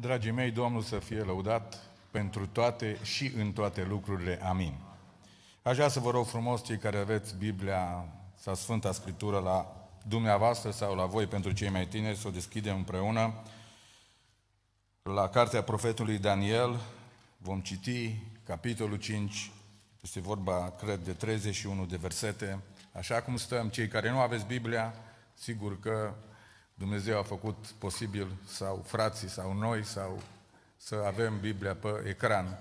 Dragii mei, Domnul să fie lăudat pentru toate și în toate lucrurile. Amin. Aș vrea să vă rog frumos, cei care aveți Biblia sau Sfânta Scriptură la dumneavoastră sau la voi, pentru cei mai tineri, să o deschidem împreună. La cartea profetului Daniel vom citi capitolul 5, este vorba, cred, de 31 de versete. Așa cum stăm, cei care nu aveți Biblia, sigur că Dumnezeu a făcut posibil, sau frații, sau noi, sau să avem Biblia pe ecran,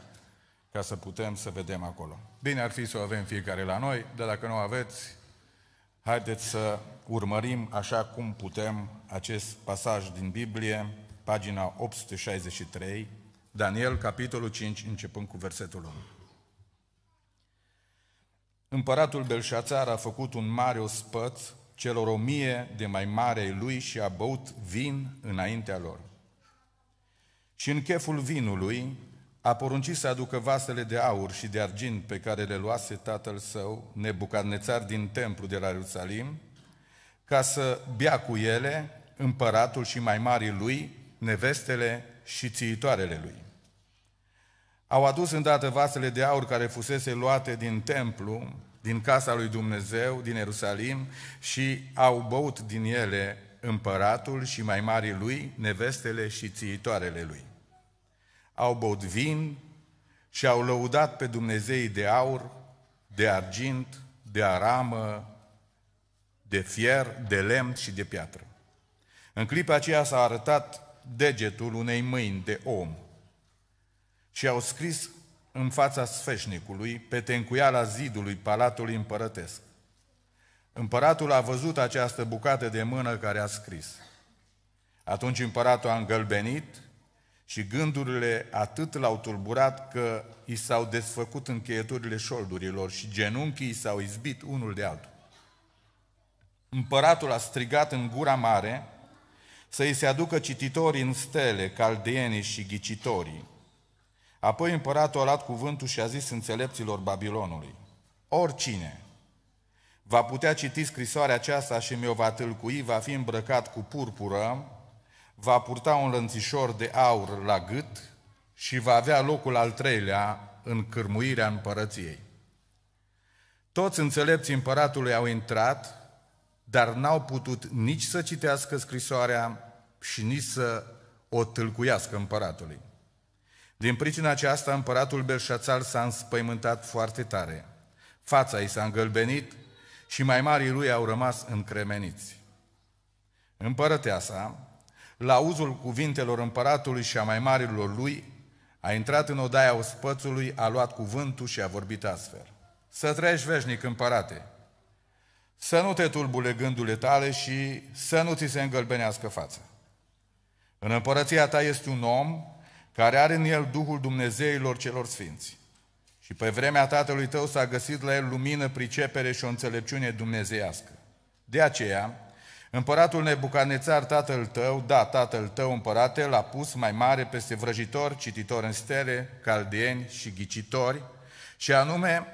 ca să putem să vedem acolo. Bine ar fi să o avem fiecare la noi, dar dacă nu o aveți, haideți să urmărim așa cum putem acest pasaj din Biblie, pagina 863, Daniel, capitolul 5, începând cu versetul 1. Împăratul Belșațar a făcut un mare ospăț celor o mie de mai mare lui și a băut vin înaintea lor. Și în cheful vinului a poruncit să aducă vasele de aur și de argint pe care le luase tatăl său, Nebucadnețar din templu de la Ierusalim, ca să bea cu ele împăratul și mai marii lui, nevestele și țiitoarele lui. Au adus îndată vasele de aur care fusese luate din templu din casa lui Dumnezeu, din Ierusalim, și au băut din ele împăratul și mai mari lui, nevestele și țiitoarele lui. Au băut vin și au lăudat pe Dumnezeii de aur, de argint, de aramă, de fier, de lemn și de piatră. În clipa aceea s-a arătat degetul unei mâini de om și au scris în fața sfeșnicului, pe tencuiala zidului palatului împărătesc. Împăratul a văzut această bucată de mână care a scris. Atunci împăratul a îngălbenit și gândurile atât l-au tulburat că i s-au desfăcut încheieturile șoldurilor și genunchii i s-au izbit unul de altul. Împăratul a strigat în gura mare să îi se aducă cititorii în stele, caldeenii și ghicitorii, Apoi împăratul a luat cuvântul și a zis înțelepților Babilonului, oricine va putea citi scrisoarea aceasta și mi-o va tâlcui, va fi îmbrăcat cu purpură, va purta un lănțișor de aur la gât și va avea locul al treilea în cârmuirea împărăției. Toți înțelepții împăratului au intrat, dar n-au putut nici să citească scrisoarea și nici să o tâlcuiască împăratului. Din pricina aceasta, împăratul Belșațar s-a înspăimântat foarte tare. Fața i s-a îngălbenit și mai marii lui au rămas încremeniți. Împărăteasa, la uzul cuvintelor împăratului și a mai marilor lui, a intrat în odaia ospățului, a luat cuvântul și a vorbit astfel. Să trăiești veșnic, împărate! Să nu te tulbure gândurile tale și să nu ți se îngălbenească fața. În împărăția ta este un om care are în el Duhul Dumnezeilor celor sfinți. Și pe vremea tatălui tău s-a găsit la el lumină, pricepere și o înțelepciune dumnezeiască. De aceea, împăratul Nebucanețar, tatăl tău, da, tatăl tău împărate, l-a pus mai mare peste vrăjitori, cititori în stele, caldieni și ghicitori, și anume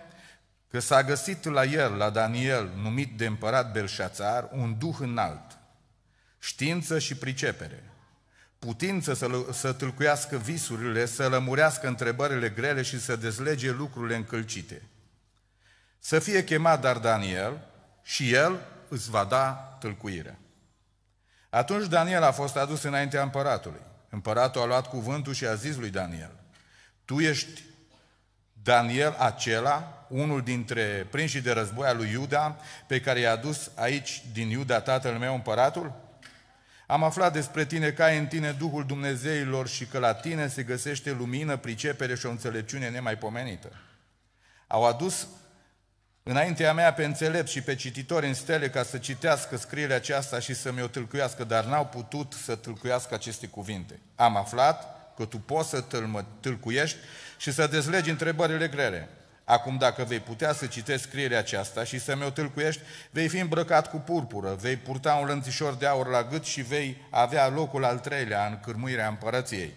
că s-a găsit la el, la Daniel, numit de împărat Belșațar, un duh înalt, știință și pricepere, putință să, să tâlcuiască visurile, să lămurească întrebările grele și să dezlege lucrurile încălcite. Să fie chemat dar Daniel și el îți va da tâlcuirea. Atunci Daniel a fost adus înaintea împăratului. Împăratul a luat cuvântul și a zis lui Daniel, tu ești Daniel acela, unul dintre prinșii de război al lui Iuda, pe care i-a adus aici din Iuda tatăl meu împăratul? Am aflat despre tine că ai în tine Duhul Dumnezeilor și că la tine se găsește lumină, pricepere și o înțelepciune nemaipomenită. Au adus înaintea mea pe înțelepți și pe cititori în stele ca să citească scrierea aceasta și să mi-o tâlcuiască, dar n-au putut să tâlcuiască aceste cuvinte. Am aflat că tu poți să tâlcuiești și să dezlegi întrebările grele. Acum, dacă vei putea să citești scrierea aceasta și să-mi o tâlcuiești, vei fi îmbrăcat cu purpură, vei purta un lănțișor de aur la gât și vei avea locul al treilea în cârmuirea împărăției.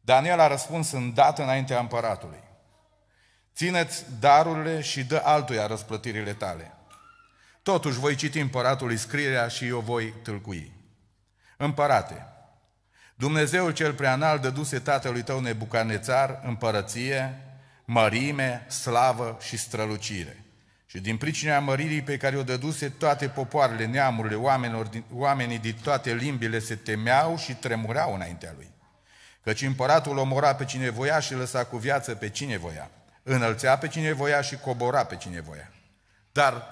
Daniel a răspuns dată înaintea împăratului. Țineți darurile și dă altuia răsplătirile tale. Totuși voi citi împăratului scrierea și eu voi tâlcui. Împărate, Dumnezeul cel preanal dăduse tatălui tău Nebucanețar împărăție, mărime, slavă și strălucire. Și din pricina măririi pe care o dăduse, toate popoarele, neamurile, oamenilor, oamenii din toate limbile se temeau și tremurau înaintea lui. Căci împăratul omora pe cine voia și lăsa cu viață pe cine voia. Înălțea pe cine voia și cobora pe cine voia. Dar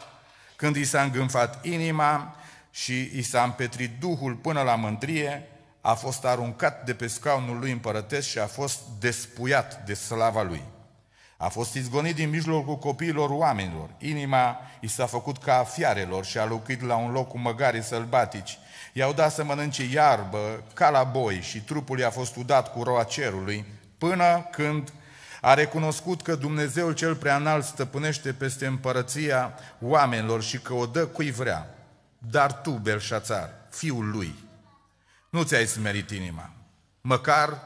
când i s-a îngânfat inima și i s-a împetrit duhul până la mândrie, a fost aruncat de pe scaunul lui împărătesc și a fost despuiat de slava lui. A fost izgonit din mijlocul copiilor oamenilor. Inima i s-a făcut ca a fiarelor și a locuit la un loc cu măgarii sălbatici. I-au dat să mănânce iarbă ca la boi și trupul i-a fost udat cu roa cerului, până când a recunoscut că Dumnezeul cel preanalt stăpânește peste împărăția oamenilor și că o dă cui vrea. Dar tu, Belșațar, fiul lui, nu ți-ai smerit inima, măcar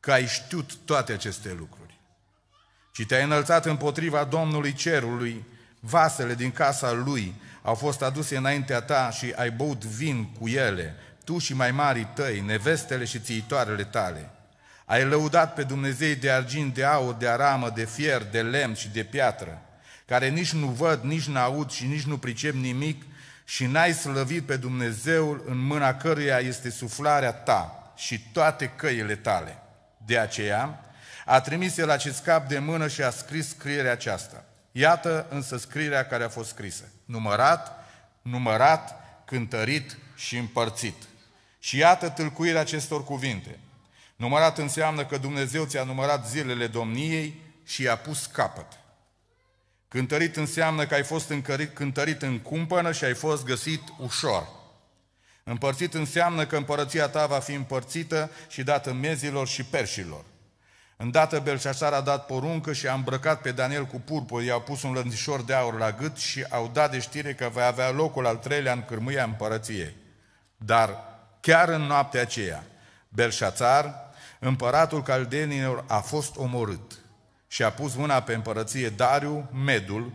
că ai știut toate aceste lucruri și te-ai înălțat împotriva Domnului Cerului, vasele din casa Lui au fost aduse înaintea ta și ai băut vin cu ele, tu și mai mari tăi, nevestele și țiitoarele tale. Ai lăudat pe Dumnezei de argint, de aur, de aramă, de fier, de lemn și de piatră, care nici nu văd, nici nu aud și nici nu pricep nimic și n-ai slăvit pe Dumnezeul în mâna căruia este suflarea ta și toate căile tale. De aceea, a trimis el acest cap de mână și a scris scrierea aceasta. Iată însă scrierea care a fost scrisă. Numărat, numărat, cântărit și împărțit. Și iată tâlcuirea acestor cuvinte. Numărat înseamnă că Dumnezeu ți-a numărat zilele domniei și i-a pus capăt. Cântărit înseamnă că ai fost încărit, cântărit în cumpănă și ai fost găsit ușor. Împărțit înseamnă că împărăția ta va fi împărțită și dată mezilor și perșilor. Îndată Belșasar a dat poruncă și a îmbrăcat pe Daniel cu purpur, i-au pus un lănțișor de aur la gât și au dat de știre că va avea locul al treilea în cârmâia împărăției. Dar chiar în noaptea aceea, Belșasar, împăratul caldenilor, a fost omorât și a pus mâna pe împărăție Dariu, Medul,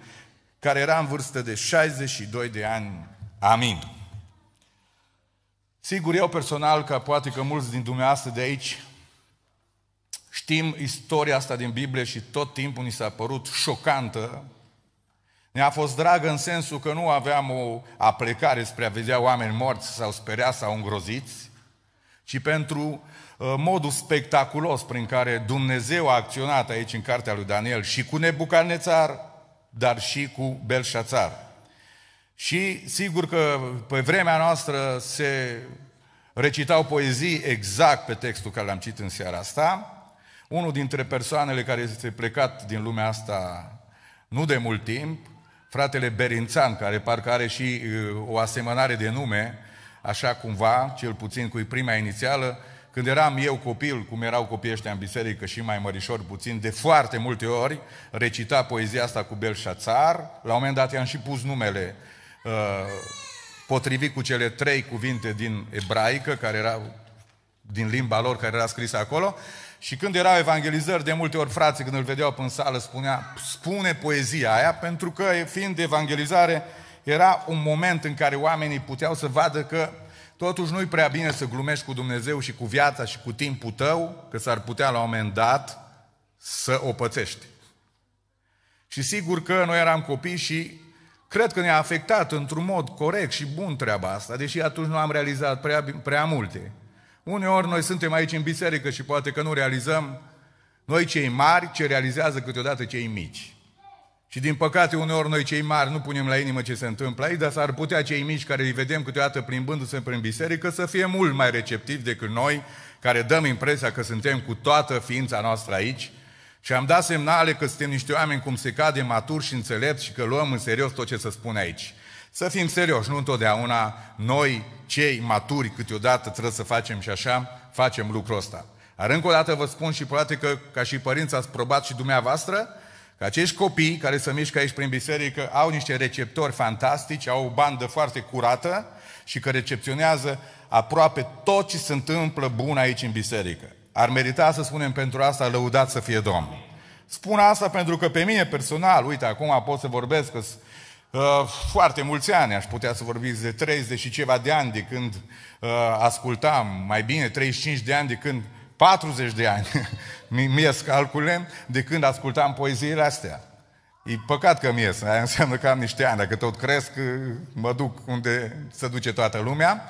care era în vârstă de 62 de ani. Amin. Sigur, eu personal, că poate că mulți din dumneavoastră de aici Știm istoria asta din Biblie și tot timpul ni s-a părut șocantă. Ne-a fost dragă în sensul că nu aveam o aplecare spre a vedea oameni morți sau sperea sau îngroziți, ci pentru uh, modul spectaculos prin care Dumnezeu a acționat aici în cartea lui Daniel și cu Nebucanețar, dar și cu Belșațar. Și sigur că pe vremea noastră se recitau poezii exact pe textul care l-am citit în seara asta, unul dintre persoanele care este plecat din lumea asta nu de mult timp, fratele Berințan, care parcă are și uh, o asemănare de nume, așa cumva, cel puțin cu prima inițială, când eram eu copil, cum erau copiii ăștia în biserică și mai mărișor puțin, de foarte multe ori recita poezia asta cu Belșațar, la un moment dat i-am și pus numele uh, potrivit cu cele trei cuvinte din ebraică, care erau din limba lor, care era scrisă acolo, și când erau evangelizări, de multe ori frații, când îl vedeau în sală, spunea, spune poezia aia, pentru că, fiind evangelizare, era un moment în care oamenii puteau să vadă că totuși nu-i prea bine să glumești cu Dumnezeu și cu viața și cu timpul tău, că s-ar putea la un moment dat să o pățești. Și sigur că noi eram copii și cred că ne-a afectat într-un mod corect și bun treaba asta, deși atunci nu am realizat prea, prea multe. Uneori noi suntem aici în biserică și poate că nu realizăm noi cei mari ce realizează câteodată cei mici. Și din păcate uneori noi cei mari nu punem la inimă ce se întâmplă aici, dar s-ar putea cei mici care îi vedem câteodată plimbându-se prin biserică să fie mult mai receptivi decât noi, care dăm impresia că suntem cu toată ființa noastră aici și am dat semnale că suntem niște oameni cum se cade maturi și înțelepți și că luăm în serios tot ce se spune aici. Să fim serioși, nu întotdeauna noi, cei maturi, câteodată trebuie să facem și așa, facem lucrul ăsta. Dar încă o dată vă spun și poate că ca și părinți ați probat și dumneavoastră, că acești copii care se mișcă aici prin biserică au niște receptori fantastici, au o bandă foarte curată și că recepționează aproape tot ce se întâmplă bun aici în biserică. Ar merita să spunem pentru asta lăudat să fie Domnul. Spun asta pentru că pe mine personal, uite, acum pot să vorbesc că Uh, foarte mulți ani, aș putea să vorbiți de 30 și ceva de ani de când uh, ascultam, mai bine 35 de ani de când, 40 de ani, mi ies calculem, de când ascultam poeziile astea. E păcat că mi e aia înseamnă că am niște ani, dacă tot cresc, uh, mă duc unde se duce toată lumea.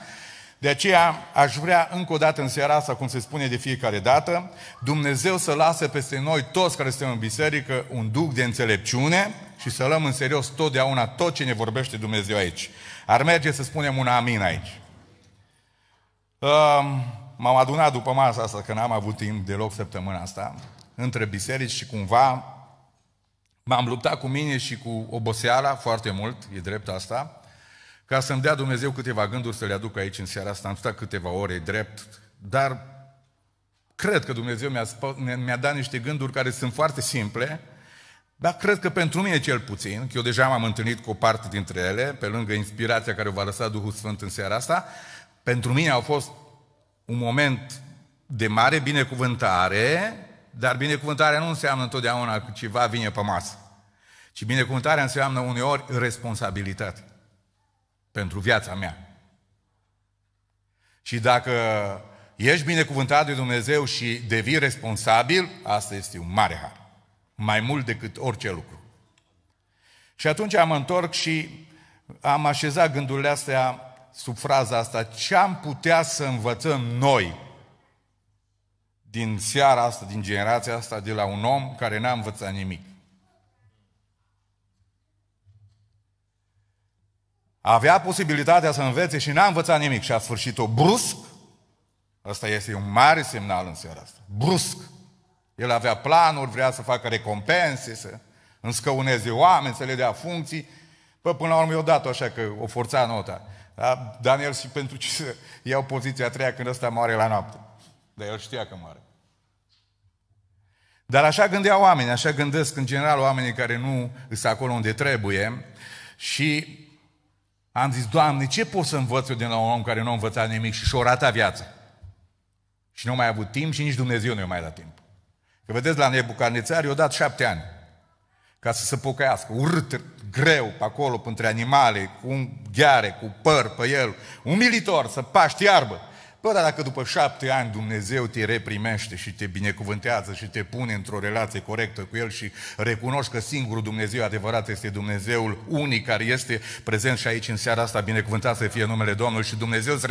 De aceea aș vrea încă o dată în seara asta, cum se spune de fiecare dată, Dumnezeu să lasă peste noi toți care suntem în biserică un duc de înțelepciune și să luăm în serios totdeauna tot ce ne vorbește Dumnezeu aici. Ar merge să spunem un amin aici. M-am adunat după masa asta, că n-am avut timp deloc săptămâna asta, între biserici și cumva m-am luptat cu mine și cu oboseala foarte mult, e drept asta, ca să-mi dea Dumnezeu câteva gânduri să le aduc aici în seara asta, am stat câteva ore drept, dar cred că Dumnezeu mi-a, mi dat niște gânduri care sunt foarte simple, dar cred că pentru mine cel puțin, că eu deja m-am întâlnit cu o parte dintre ele, pe lângă inspirația care o va lăsa Duhul Sfânt în seara asta, pentru mine au fost un moment de mare binecuvântare, dar binecuvântarea nu înseamnă întotdeauna că ceva vine pe masă, ci binecuvântarea înseamnă uneori responsabilitate pentru viața mea. Și dacă ești binecuvântat de Dumnezeu și devii responsabil, asta este un mare har. Mai mult decât orice lucru. Și atunci am întorc și am așezat gândurile astea sub fraza asta, ce am putea să învățăm noi din seara asta, din generația asta, de la un om care n-a învățat nimic. avea posibilitatea să învețe și n-a învățat nimic și a sfârșit-o brusc, ăsta este un mare semnal în seara asta. Brusc. El avea planuri, vrea să facă recompense, să înscăuneze oameni, să le dea funcții. Pă, până la urmă, i-o dat așa că o forța nota. Da? Daniel, și pentru ce să iau poziția a treia când ăsta moare la noapte? Dar el știa că moare. Dar așa gândeau oamenii, așa gândesc în general oamenii care nu sunt acolo unde trebuie și am zis, Doamne, ce pot să învăț eu de la un om care nu a învățat nimic și și-o rata viața? Și nu mai avut timp și nici Dumnezeu nu i mai dat timp. Că vedeți, la Nebucarnețar i-a dat șapte ani ca să se pocăiască. Urât, greu, pe acolo, între animale, cu un gheare, cu păr pe el, umilitor, să paști iarbă. Bă, dar dacă după șapte ani Dumnezeu te reprimește și te binecuvântează și te pune într-o relație corectă cu El și recunoști că singurul Dumnezeu adevărat este Dumnezeul unic care este prezent și aici în seara asta, binecuvântat să fie numele Domnului și Dumnezeu îți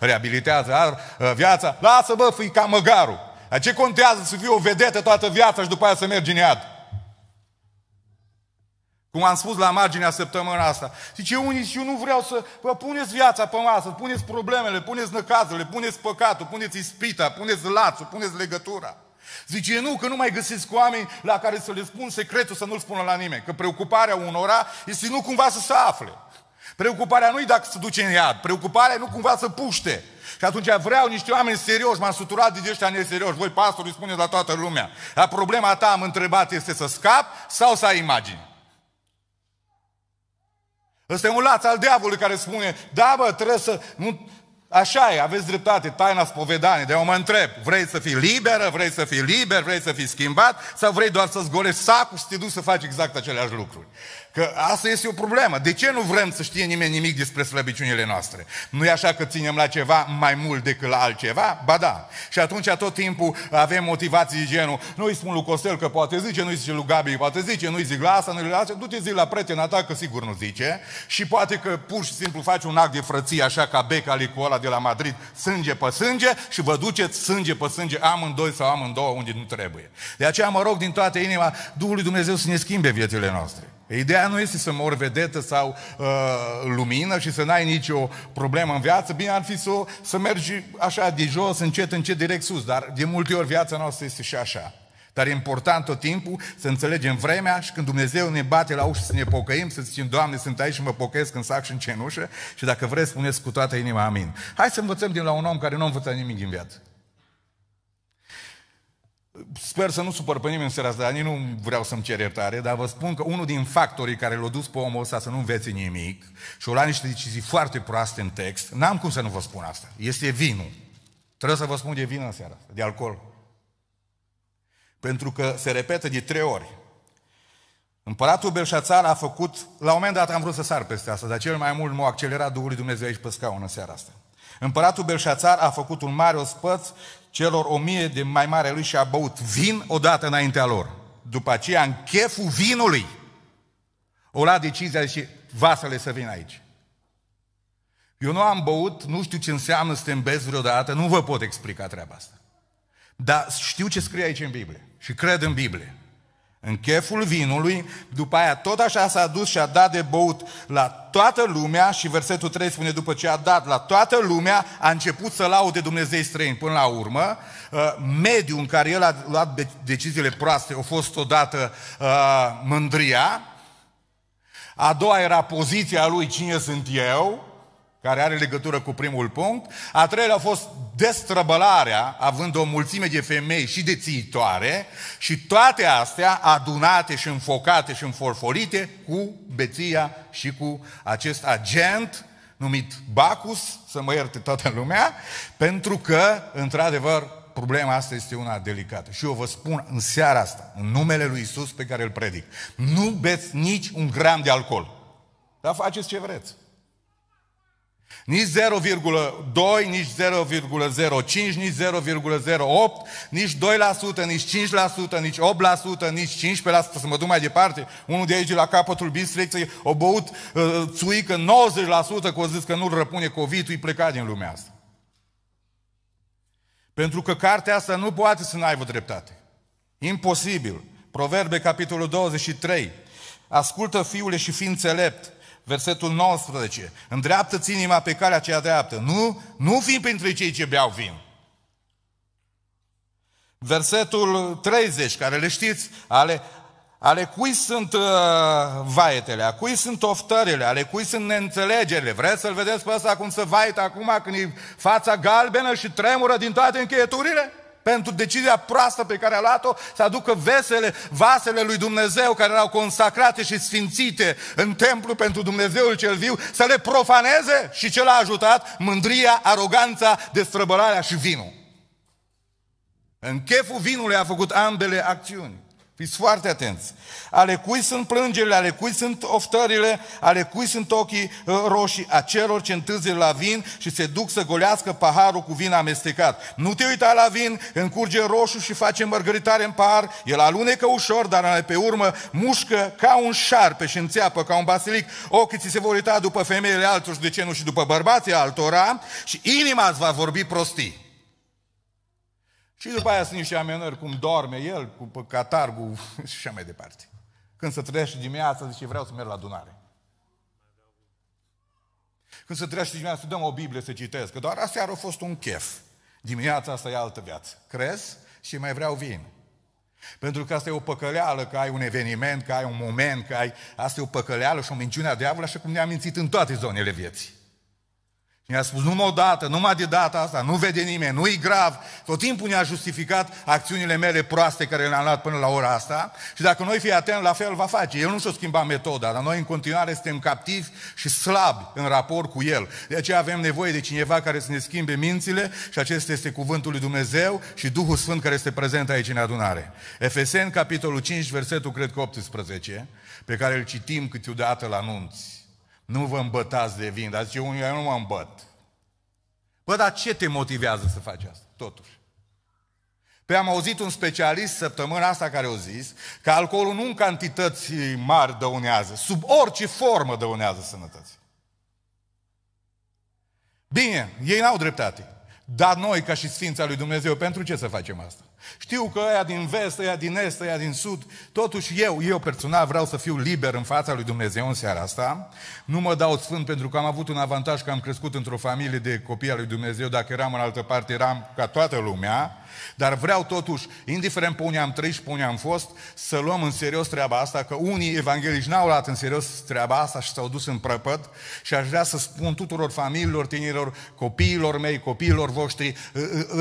reabilitează uh, viața, lasă bă, fii ca măgarul. Dar ce contează să fii o vedetă toată viața și după aia să mergi în iad? Cum am spus la marginea săptămâna asta. Zice, unii și eu nu vreau să vă puneți viața pe masă, puneți problemele, puneți năcazurile, puneți păcatul, puneți ispita, puneți lațul, puneți legătura. Zice, nu, că nu mai găsiți cu oameni la care să le spun secretul, să nu-l spună la nimeni. Că preocuparea unora este nu cumva să se afle. Preocuparea nu-i dacă se duce în iad, preocuparea nu cumva să puște. Și atunci vreau niște oameni serioși, m-am suturat de ăștia neserioși. Voi, pastorul, spuneți la toată lumea. La problema ta am întrebat este să scap sau să ai imagini. Ăsta e un laț al diavolului care spune, da bă, trebuie să... Nu... Așa e, aveți dreptate, taina spovedanie, de eu mă întreb, vrei să fii liberă, vrei să fii liber, vrei să fii schimbat sau vrei doar să-ți golești sacul și să te duci să faci exact aceleași lucruri? Că asta este o problemă. De ce nu vrem să știe nimeni nimic despre slăbiciunile noastre? Nu e așa că ținem la ceva mai mult decât la altceva? Ba da. Și atunci tot timpul avem motivații genul, nu îi spun lui Costel că poate zice, nu i zice lui Gabi, poate zice, nu i zic la asta, nu îi la asta, du-te zi la prietena ta că sigur nu zice. Și poate că pur și simplu faci un act de frăție așa ca Beca Licola de la Madrid, sânge pe sânge și vă duceți sânge pe sânge amândoi sau amândouă unde nu trebuie. De aceea mă rog din toată inima Duhului Dumnezeu să ne schimbe viețile noastre. Ideea nu este să mor vedetă sau uh, lumină și să n-ai nicio problemă în viață. Bine ar fi să, să mergi așa de jos, încet, încet, direct sus. Dar de multe ori viața noastră este și așa. Dar e important tot timpul să înțelegem vremea și când Dumnezeu ne bate la ușă să ne pocăim, să zicem, Doamne, sunt aici și mă pocăiesc în sac și în cenușă și dacă vreți, spuneți cu toată inima, amin. Hai să învățăm din la un om care nu învăța nimic din viață. Sper să nu supăr pe nimeni în seara asta, nici nu vreau să-mi cer iertare, dar vă spun că unul din factorii care l-au dus pe omul ăsta să nu învețe nimic și o luat niște decizii foarte proaste în text, n-am cum să nu vă spun asta, este vinul. Trebuie să vă spun de vin în seara asta, de alcool. Pentru că se repetă de trei ori. Împăratul Belșațar a făcut, la un moment dat am vrut să sar peste asta, dar cel mai mult m-a accelerat Duhul Dumnezeu aici pe scaun în seara asta. Împăratul Belșațar a făcut un mare ospăț celor o mie de mai mare lui și a băut vin odată înaintea lor. După aceea, în cheful vinului, o lua decizia și vasele să vin aici. Eu nu am băut, nu știu ce înseamnă să te îmbezi vreodată, nu vă pot explica treaba asta. Dar știu ce scrie aici în Biblie și cred în Biblie în cheful vinului, după aia tot așa s-a dus și a dat de băut la toată lumea și versetul 3 spune, după ce a dat la toată lumea, a început să laude Dumnezei străin până la urmă. Uh, mediul în care el a luat deciziile proaste a fost odată uh, mândria, a doua era poziția lui, cine sunt eu, care are legătură cu primul punct. A treilea a fost destrăbălarea, având o mulțime de femei și de țiitoare, și toate astea adunate și înfocate și înforforite cu beția și cu acest agent numit Bacus, să mă ierte toată lumea, pentru că, într-adevăr, problema asta este una delicată. Și eu vă spun în seara asta, în numele lui Isus pe care îl predic, nu beți nici un gram de alcool. Dar faceți ce vreți. Nici 0,2, nici 0,05, nici 0,08, nici 2%, nici 5%, nici 8%, nici 15%, să mă duc mai departe. Unul de aici la capătul bistriței o băut uh, țuică 90% că o zis că nu-l răpune COVID-ul, îi pleca din lumea asta. Pentru că cartea asta nu poate să n-aibă dreptate. Imposibil. Proverbe, capitolul 23. Ascultă, fiule, și fi înțelept Versetul 19. Îndreaptă-ți inima pe calea cea dreaptă. Nu, nu fi printre cei ce beau vin. Versetul 30, care le știți, ale, ale cui sunt uh, vaetele, a cui sunt oftările, ale cui sunt neînțelegerile. Vreți să-l vedeți pe ăsta cum se vaietă acum când e fața galbenă și tremură din toate încheieturile? pentru decizia proastă pe care a luat-o, să aducă vesele, vasele lui Dumnezeu care erau consacrate și sfințite în templu pentru Dumnezeul cel viu, să le profaneze și ce l-a ajutat? Mândria, aroganța, destrăbălarea și vinul. În cheful vinului a făcut ambele acțiuni. Fiți foarte atenți. Ale cui sunt plângerile, ale cui sunt oftările, ale cui sunt ochii uh, roșii, a celor ce întârzie la vin și se duc să golească paharul cu vin amestecat. Nu te uita la vin, încurge roșu și face mărgăritare în pahar, el alunecă ușor, dar pe urmă mușcă ca un șarpe și înțeapă ca un basilic. Ochii ți se vor uita după femeile altor și de ce nu și după bărbații altora și inima îți va vorbi prostii. Și după aia sunt niște amenări cum dorme el, cu catargul și așa mai departe. Când se trăiește dimineața, zice, vreau să merg la adunare. Când se trăiește dimineața, dăm o Biblie să citesc, că doar aseară a fost un chef. Dimineața asta e altă viață. Crezi? Și mai vreau vin. Pentru că asta e o păcăleală, că ai un eveniment, că ai un moment, că ai... Asta e o păcăleală și o minciune a diavolului, așa cum ne-a mințit în toate zonele vieții. Mi-a spus numai o dată, numai de data asta, nu vede nimeni, nu-i grav. Tot timpul ne-a justificat acțiunile mele proaste care le-am luat până la ora asta și dacă noi fi atenți, la fel va face. El nu și-a schimbat metoda, dar noi în continuare suntem captivi și slabi în raport cu el. De aceea avem nevoie de cineva care să ne schimbe mințile și acesta este cuvântul lui Dumnezeu și Duhul Sfânt care este prezent aici în adunare. Efeseni, capitolul 5, versetul cred că 18, pe care îl citim câteodată la nunți. Nu vă îmbătați de vin, dar zice unul, eu nu mă îmbăt. Bă, dar ce te motivează să faci asta, totuși? Pe păi am auzit un specialist săptămâna asta care a zis că alcoolul nu în cantități mari dăunează, sub orice formă dăunează sănătății. Bine, ei n-au dreptate. Dar noi, ca și Sfința lui Dumnezeu, pentru ce să facem asta? Știu că ăia din vest, ăia din est, ăia din sud, totuși eu, eu personal vreau să fiu liber în fața lui Dumnezeu în seara asta. Nu mă dau sfânt pentru că am avut un avantaj că am crescut într-o familie de copii al lui Dumnezeu. Dacă eram în altă parte, eram ca toată lumea. Dar vreau totuși, indiferent pe unde am trăit și pe unde am fost, să luăm în serios treaba asta, că unii evanghelici n-au luat în serios treaba asta și s-au dus în prăpăd și aș vrea să spun tuturor familiilor, tinerilor, copiilor mei, copiilor voștri,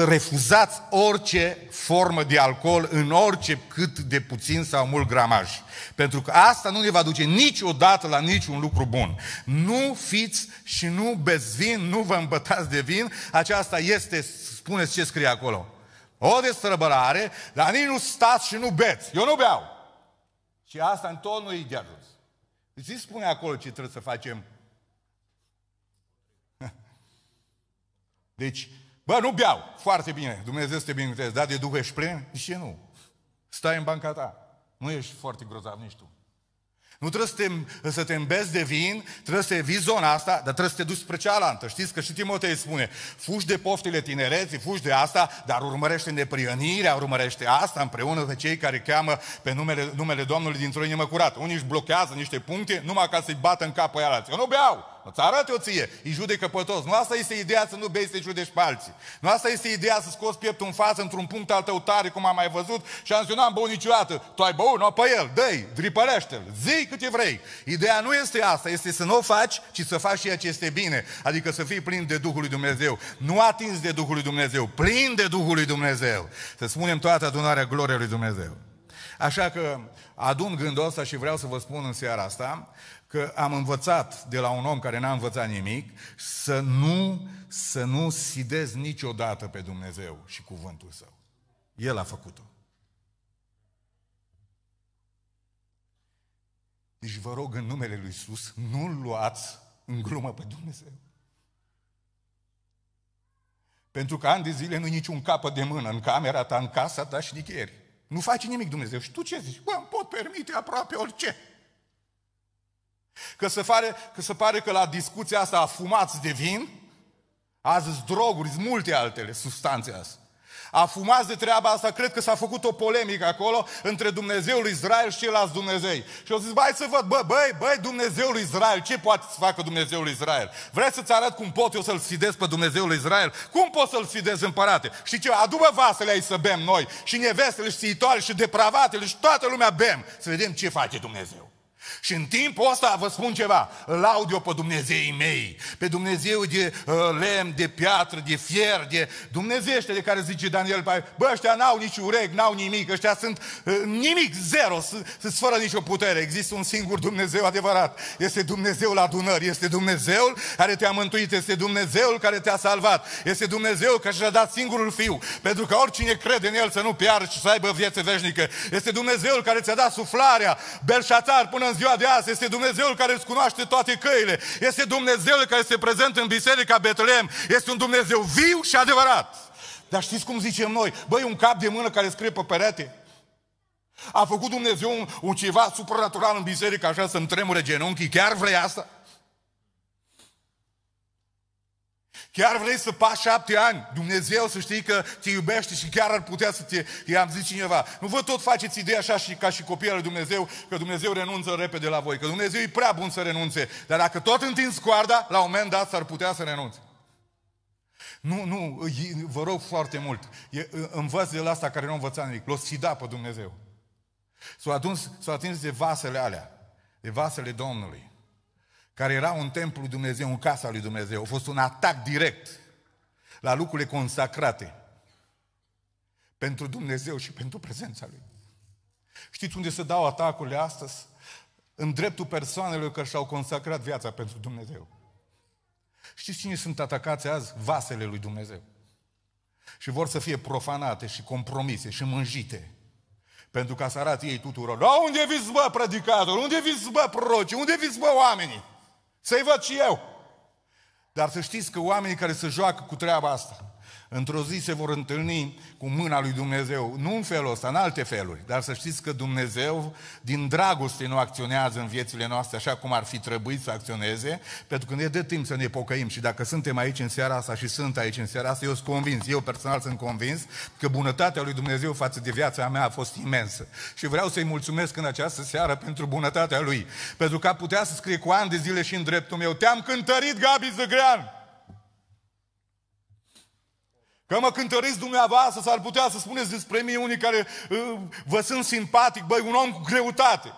refuzați orice formă de alcool în orice cât de puțin sau mult gramaj. Pentru că asta nu ne va duce niciodată la niciun lucru bun. Nu fiți și nu bezvin, nu vă îmbătați de vin, aceasta este, spuneți ce scrie acolo, o destrăbărare, dar nici nu stați și nu beți. Eu nu beau. Și asta în tot nu e de ajuns. Deci spune acolo ce trebuie să facem. Deci, bă, nu beau. Foarte bine. Dumnezeu te binecuvânteze. Da, de Duhul ești plin? De ce nu? Stai în banca ta. Nu ești foarte grozav nici tu. Nu trebuie să te, să te îmbezi de vin, trebuie să evii zona asta, dar trebuie să te duci spre cealaltă. Știți că și Timotei spune, fugi de poftile tinereții, fugi de asta, dar urmărește neprienirea, urmărește asta împreună pe cei care cheamă pe numele, numele Domnului dintr-o inimă curată. Unii își blochează niște puncte numai ca să-i bată în cap pe alții. Eu nu beau! îți arăt eu ție, pe toți. Nu asta este ideea să nu bei, să judești pe alții. Nu asta este ideea să scoți pieptul în față într-un punct al tău tare, cum am mai văzut, și am zis, n-am băut niciodată. Tu ai băut, nu pe păi el, dă-i, dripălește-l, Zii cât vrei. Ideea nu este asta, este să nu o faci, ci să faci ceea ce este bine. Adică să fii plin de Duhul lui Dumnezeu. Nu atins de Duhul lui Dumnezeu, plin de Duhul lui Dumnezeu. Să spunem toată adunarea gloriei lui Dumnezeu. Așa că adun gândul ăsta și vreau să vă spun în seara asta că am învățat de la un om care n-a învățat nimic să nu, să nu sidez niciodată pe Dumnezeu și cuvântul său. El a făcut-o. Deci vă rog în numele Lui Iisus, nu luați în glumă pe Dumnezeu. Pentru că ani de zile nu-i niciun capăt de mână în camera ta, în casa ta și nicăieri. Nu faci nimic Dumnezeu. Și tu ce zici? Bă, îmi pot permite aproape orice. Că se, pare, că se pare că la discuția asta a fumați de vin, azi droguri, multe altele substanțe astea. A fumat de treaba asta, cred că s-a făcut o polemică acolo între Dumnezeul lui Israel și ceilalți Dumnezei. Și au zis, băi să văd, bă, băi, băi, Dumnezeul lui Israel, ce poate să facă Dumnezeul lui Israel? Vreți să-ți arăt cum pot eu să-l sfidez pe Dumnezeul lui Israel? Cum pot să-l sfidez împărate? Și ce, adu-mă vasele aici să bem noi și nevestele și țitoare și depravatele și toată lumea bem, să vedem ce face Dumnezeu. Și în timpul ăsta vă spun ceva, laud eu pe Dumnezeii mei, pe Dumnezeu de uh, lemn, de piatră, de fier, de Dumnezește de care zice Daniel, bă, ăștia n-au nici urechi, n-au nimic, ăștia sunt uh, nimic, zero, sunt fără nicio putere, există un singur Dumnezeu adevărat, este Dumnezeul adunării, este Dumnezeul care te-a mântuit, este Dumnezeul care te-a salvat, este Dumnezeul care și-a dat singurul fiu, pentru că oricine crede în El să nu piară și să aibă viață veșnică, este Dumnezeul care ți-a dat suflarea, Belșațar până în ziua de azi, este Dumnezeul care îți cunoaște toate căile. Este Dumnezeul care se prezentă în biserica Betlehem. Este un Dumnezeu viu și adevărat. Dar știți cum zicem noi? Băi, un cap de mână care scrie pe perete. A făcut Dumnezeu un, un ceva supranatural în biserică, așa să-mi tremure genunchii. Chiar vrei asta? Chiar vrei să pași șapte ani, Dumnezeu să știi că te iubește și chiar ar putea să te... I-am zis cineva, nu vă tot faceți ideea așa și ca și copiii lui Dumnezeu, că Dumnezeu renunță repede la voi, că Dumnezeu e prea bun să renunțe. Dar dacă tot întinzi coarda, la un moment dat s-ar putea să renunți. Nu, nu, vă rog foarte mult, învăț de la asta care nu învăța nimic, l-o sfida pe Dumnezeu. S-au s-o atins de vasele alea, de vasele Domnului care era un templu lui Dumnezeu, în casa lui Dumnezeu. A fost un atac direct la lucrurile consacrate pentru Dumnezeu și pentru prezența Lui. Știți unde se dau atacurile astăzi? În dreptul persoanelor care și-au consacrat viața pentru Dumnezeu. Știți cine sunt atacați azi? Vasele lui Dumnezeu. Și vor să fie profanate și compromise și mânjite. Pentru ca să arate ei tuturor. La unde viți, bă, predicator? Unde viți, bă, proci? Unde viți, bă, oamenii? Să-i văd și eu. Dar să știți că oamenii care se joacă cu treaba asta Într-o zi se vor întâlni cu mâna lui Dumnezeu, nu în felul ăsta, în alte feluri, dar să știți că Dumnezeu din dragoste nu acționează în viețile noastre așa cum ar fi trebuit să acționeze, pentru că ne dă timp să ne pocăim și dacă suntem aici în seara asta și sunt aici în seara asta, eu sunt convins, eu personal sunt convins că bunătatea lui Dumnezeu față de viața mea a fost imensă. Și vreau să-i mulțumesc în această seară pentru bunătatea lui, pentru că a putea să scrie cu ani de zile și în dreptul meu, te-am cântărit, Gabi Zăgrean! Că mă cântăriți dumneavoastră, s-ar putea să spuneți despre mine unii care uh, vă sunt simpatic, băi, un om cu greutate.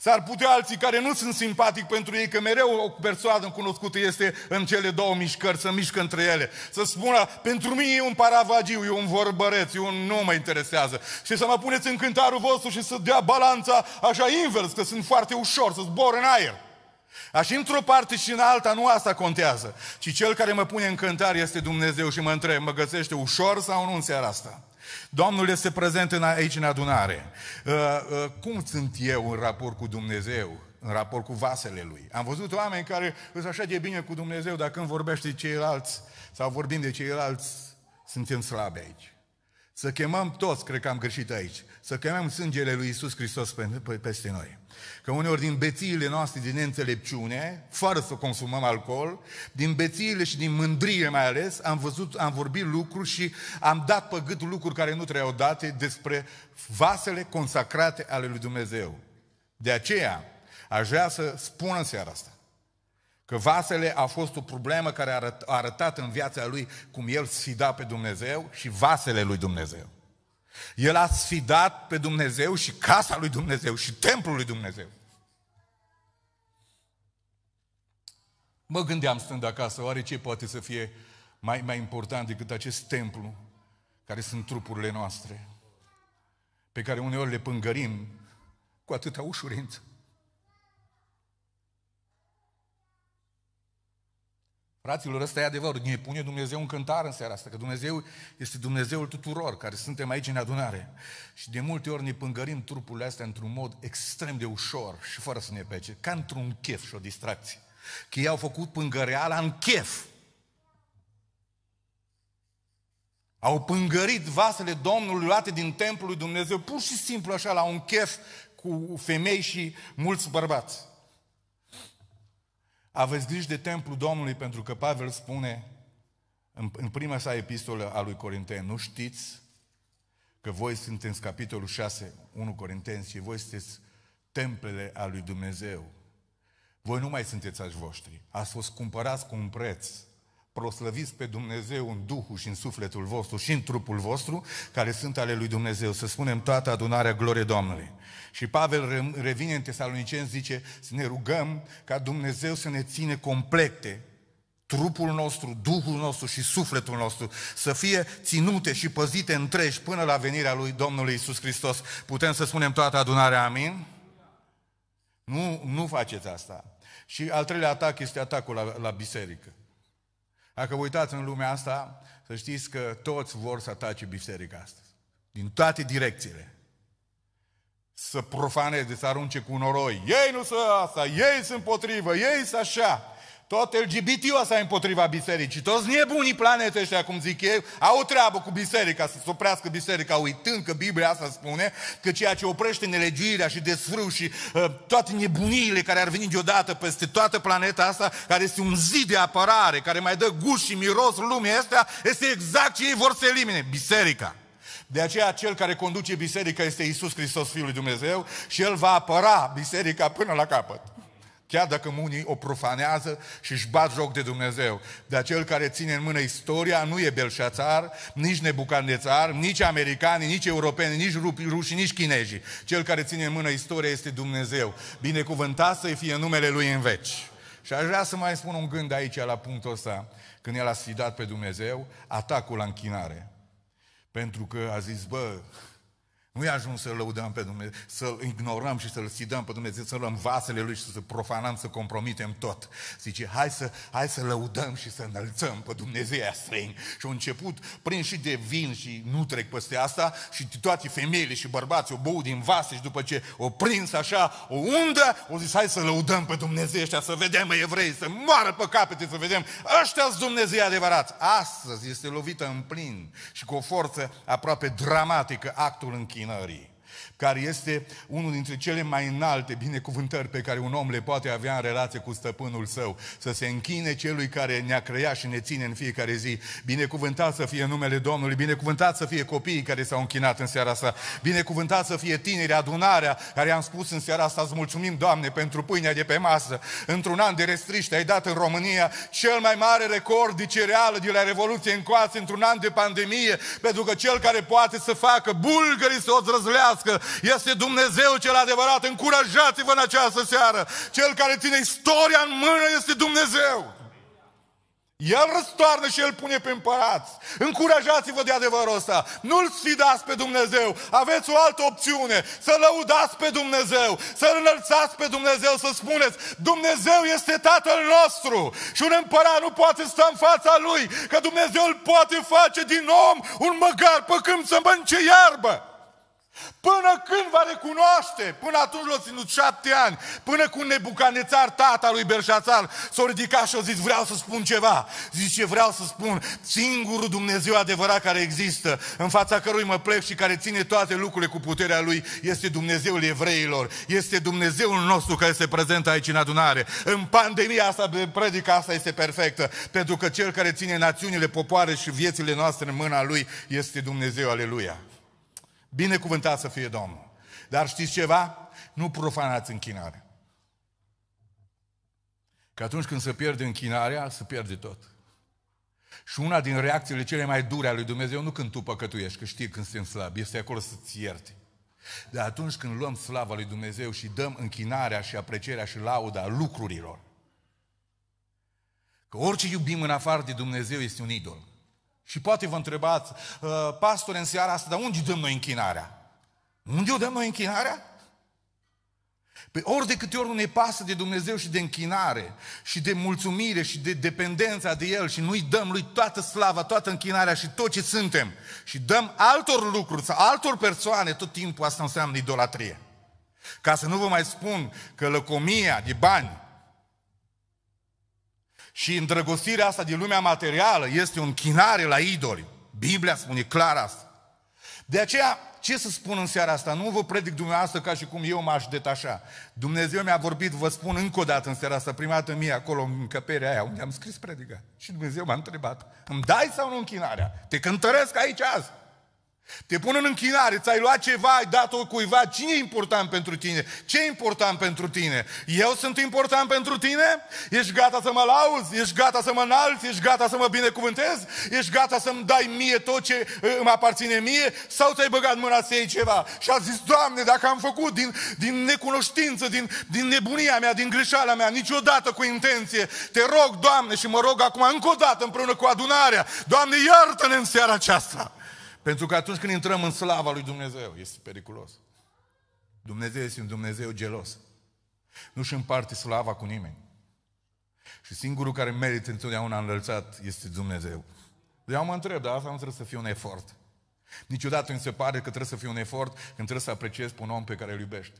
S-ar putea alții care nu sunt simpatic pentru ei, că mereu o persoană cunoscută este în cele două mișcări, să mișcă între ele. Să spună, pentru mine e un paravagiu, e un vorbăreț, e un nu mă interesează. Și să mă puneți în cântarul vostru și să dea balanța așa invers, că sunt foarte ușor, să zbor în aer. Aș într-o parte și în alta, nu asta contează, ci cel care mă pune în cântare este Dumnezeu și mă întreb, mă găsește ușor sau nu în seara asta? Domnul este prezent în, aici în adunare. Uh, uh, cum sunt eu în raport cu Dumnezeu? În raport cu vasele lui. Am văzut oameni care sunt așa de bine cu Dumnezeu, dar când vorbește ceilalți sau vorbim de ceilalți, suntem slabi aici. Să chemăm toți, cred că am greșit aici, să chemăm sângele lui Isus Hristos peste noi. Că uneori din bețiile noastre, din înțelepciune, fără să consumăm alcool, din bețiile și din mândrie mai ales, am văzut, am vorbit lucruri și am dat pe gât lucruri care nu trebuiau date despre vasele consacrate ale lui Dumnezeu. De aceea, aș vrea să spun în seara asta, Că vasele a fost o problemă care a arătat în viața lui cum el sfida pe Dumnezeu și vasele lui Dumnezeu. El a sfidat pe Dumnezeu și casa lui Dumnezeu și templul lui Dumnezeu. Mă gândeam stând acasă, oare ce poate să fie mai, mai important decât acest templu care sunt trupurile noastre, pe care uneori le pângărim cu atâta ușurință. Fraților, ăsta e adevărul. Ne pune Dumnezeu în cântar în seara asta, că Dumnezeu este Dumnezeul tuturor care suntem aici în adunare. Și de multe ori ne pângărim trupurile astea într-un mod extrem de ușor și fără să ne pece, ca într-un chef și o distracție. Că ei au făcut pângăreala în chef. Au pângărit vasele Domnului luate din templul lui Dumnezeu, pur și simplu așa, la un chef cu femei și mulți bărbați. Aveți grijă de templul Domnului, pentru că Pavel spune în, în prima sa epistolă a lui Corinteni, nu știți că voi sunteți, capitolul 6, 1 Corinteni, și voi sunteți templele a lui Dumnezeu. Voi nu mai sunteți ași voștri. Ați fost cumpărați cu un preț proslăviți pe Dumnezeu în Duhul și în sufletul vostru și în trupul vostru, care sunt ale lui Dumnezeu, să spunem toată adunarea glorie Domnului. Și Pavel revine în Tesalonicen, zice, să ne rugăm ca Dumnezeu să ne ține complete trupul nostru, duhul nostru și sufletul nostru să fie ținute și păzite întregi până la venirea lui Domnului Isus Hristos. Putem să spunem toată adunarea, amin? Nu, nu faceți asta. Și al treilea atac este atacul la, la biserică. Dacă vă uitați în lumea asta, să știți că toți vor să atace biserica asta, Din toate direcțiile. Să profaneze, să arunce cu noroi. Ei nu sunt asta, ei sunt potrivă, ei sunt așa. Tot LGBT-ul ăsta e împotriva bisericii. Toți nebunii planete ăștia, cum zic eu, au treabă cu biserica, să se oprească biserica, uitând că Biblia asta spune că ceea ce oprește nelegiuirea și desfrâu și uh, toate nebuniile care ar veni deodată peste toată planeta asta, care este un zid de apărare, care mai dă gust și miros lumea asta, este exact ce ei vor să elimine, biserica. De aceea cel care conduce biserica este Isus Hristos, Fiul lui Dumnezeu și El va apăra biserica până la capăt. Chiar dacă unii o profanează și își bat joc de Dumnezeu. Dar cel care ține în mână istoria nu e Belșațar, nici Nebucandețar, nici americani, nici europeni, nici ruși, nici chinezi. Cel care ține în mână istoria este Dumnezeu. Binecuvântat să-i fie numele Lui în veci. Și aș vrea să mai spun un gând aici la punctul ăsta, când el a sfidat pe Dumnezeu, atacul la închinare. Pentru că a zis, bă, nu e ajuns să-L lăudăm pe Dumnezeu, să-L ignorăm și să-L sidăm pe Dumnezeu, să luăm vasele Lui și să profanăm, să compromitem tot. Zice, hai să, hai să lăudăm și să înălțăm pe Dumnezeu străin. Și au început, prin și de vin și nu trec peste asta, și toate femeile și bărbații o bău din vase și după ce o prins așa, o undă, o zis, hai să lăudăm pe Dumnezeu ăștia, să vedem evrei, să moară pe capete, să vedem, ăștia sunt Dumnezeu adevărat. Astăzi este lovită în plin și cu o forță aproape dramatică actul închis închinării. care este unul dintre cele mai înalte binecuvântări pe care un om le poate avea în relație cu stăpânul său. Să se închine celui care ne-a creat și ne ține în fiecare zi. Binecuvântat să fie numele Domnului, binecuvântat să fie copiii care s-au închinat în seara asta, binecuvântat să fie tineri, adunarea care am spus în seara asta, îți mulțumim, Doamne, pentru pâinea de pe masă. Într-un an de restriște ai dat în România cel mai mare record de cereală de la Revoluție încoace, într-un an de pandemie, pentru că cel care poate să facă bulgării să o zrăzlească, este Dumnezeu cel adevărat. Încurajați-vă în această seară. Cel care ține istoria în mână este Dumnezeu. El răstoarnă și El pune pe împărați. Încurajați-vă de adevărul ăsta. Nu-L sfidați pe Dumnezeu. Aveți o altă opțiune. Să lăudați pe Dumnezeu. Să-L înălțați pe Dumnezeu. Să spuneți, Dumnezeu este Tatăl nostru. Și un împărat nu poate sta în fața Lui. Că Dumnezeu îl poate face din om un măgar păcând să mănce iarbă. Până când va recunoaște? Până atunci l-a ținut șapte ani. Până când Nebucanețar, tata lui Berșațar, s-a ridicat și a zis, vreau să spun ceva. Zice, vreau să spun, singurul Dumnezeu adevărat care există, în fața cărui mă plec și care ține toate lucrurile cu puterea Lui, este Dumnezeul evreilor. Este Dumnezeul nostru care se prezentă aici în adunare. În pandemia asta, predica asta este perfectă, pentru că Cel care ține națiunile, popoare și viețile noastre în mâna Lui este Dumnezeu, aleluia. Binecuvântat să fie Domnul. Dar știți ceva? Nu profanați închinarea. Că atunci când se pierde închinarea, se pierde tot. Și una din reacțiile cele mai dure ale lui Dumnezeu, nu când tu păcătuiești, că știi când suntem slabi, este acolo să-ți ierte. Dar atunci când luăm slava lui Dumnezeu și dăm închinarea și aprecierea și lauda lucrurilor, că orice iubim în afară de Dumnezeu este un idol. Și poate vă întrebați, ă, pastore, în seara asta, dar unde dăm noi închinarea? Unde o dăm noi închinarea? Pe ori de câte ori ne pasă de Dumnezeu și de închinare și de mulțumire și de dependența de El și nu-i dăm lui toată slava, toată închinarea și tot ce suntem și dăm altor lucruri sau altor persoane, tot timpul asta înseamnă idolatrie. Ca să nu vă mai spun că lăcomia de bani și îndrăgostirea asta din lumea materială este o închinare la idoli. Biblia spune clar asta. De aceea, ce să spun în seara asta? Nu vă predic dumneavoastră ca și cum eu m-aș detașa. Dumnezeu mi-a vorbit, vă spun încă o dată în seara asta, prima dată mie acolo în încăperea aia unde am scris predica. Și Dumnezeu m-a întrebat, îmi dai sau nu închinarea? Te cântăresc aici azi. Te pun în închinare, ți-ai luat ceva, ai dat-o cuiva. Cine e important pentru tine? Ce e important pentru tine? Eu sunt important pentru tine? Ești gata să mă lauzi? Ești gata să mă înalți? Ești gata să mă binecuvântez? Ești gata să-mi dai mie tot ce uh, îmi aparține mie? Sau ți-ai băgat mâna să iei ceva? Și a zis, Doamne, dacă am făcut din, din necunoștință, din, din nebunia mea, din greșeala mea, niciodată cu intenție, te rog, Doamne, și mă rog acum încă o dată împreună cu adunarea, Doamne, iartă-ne în seara aceasta! Pentru că atunci când intrăm în slava lui Dumnezeu, este periculos. Dumnezeu este un Dumnezeu gelos. Nu-și împarte slava cu nimeni. Și singurul care merită întotdeauna înălțat este Dumnezeu. Eu mă întreb, dar asta nu trebuie să fie un efort. Niciodată îmi se pare că trebuie să fie un efort când trebuie să apreciezi pe un om pe care îl iubești.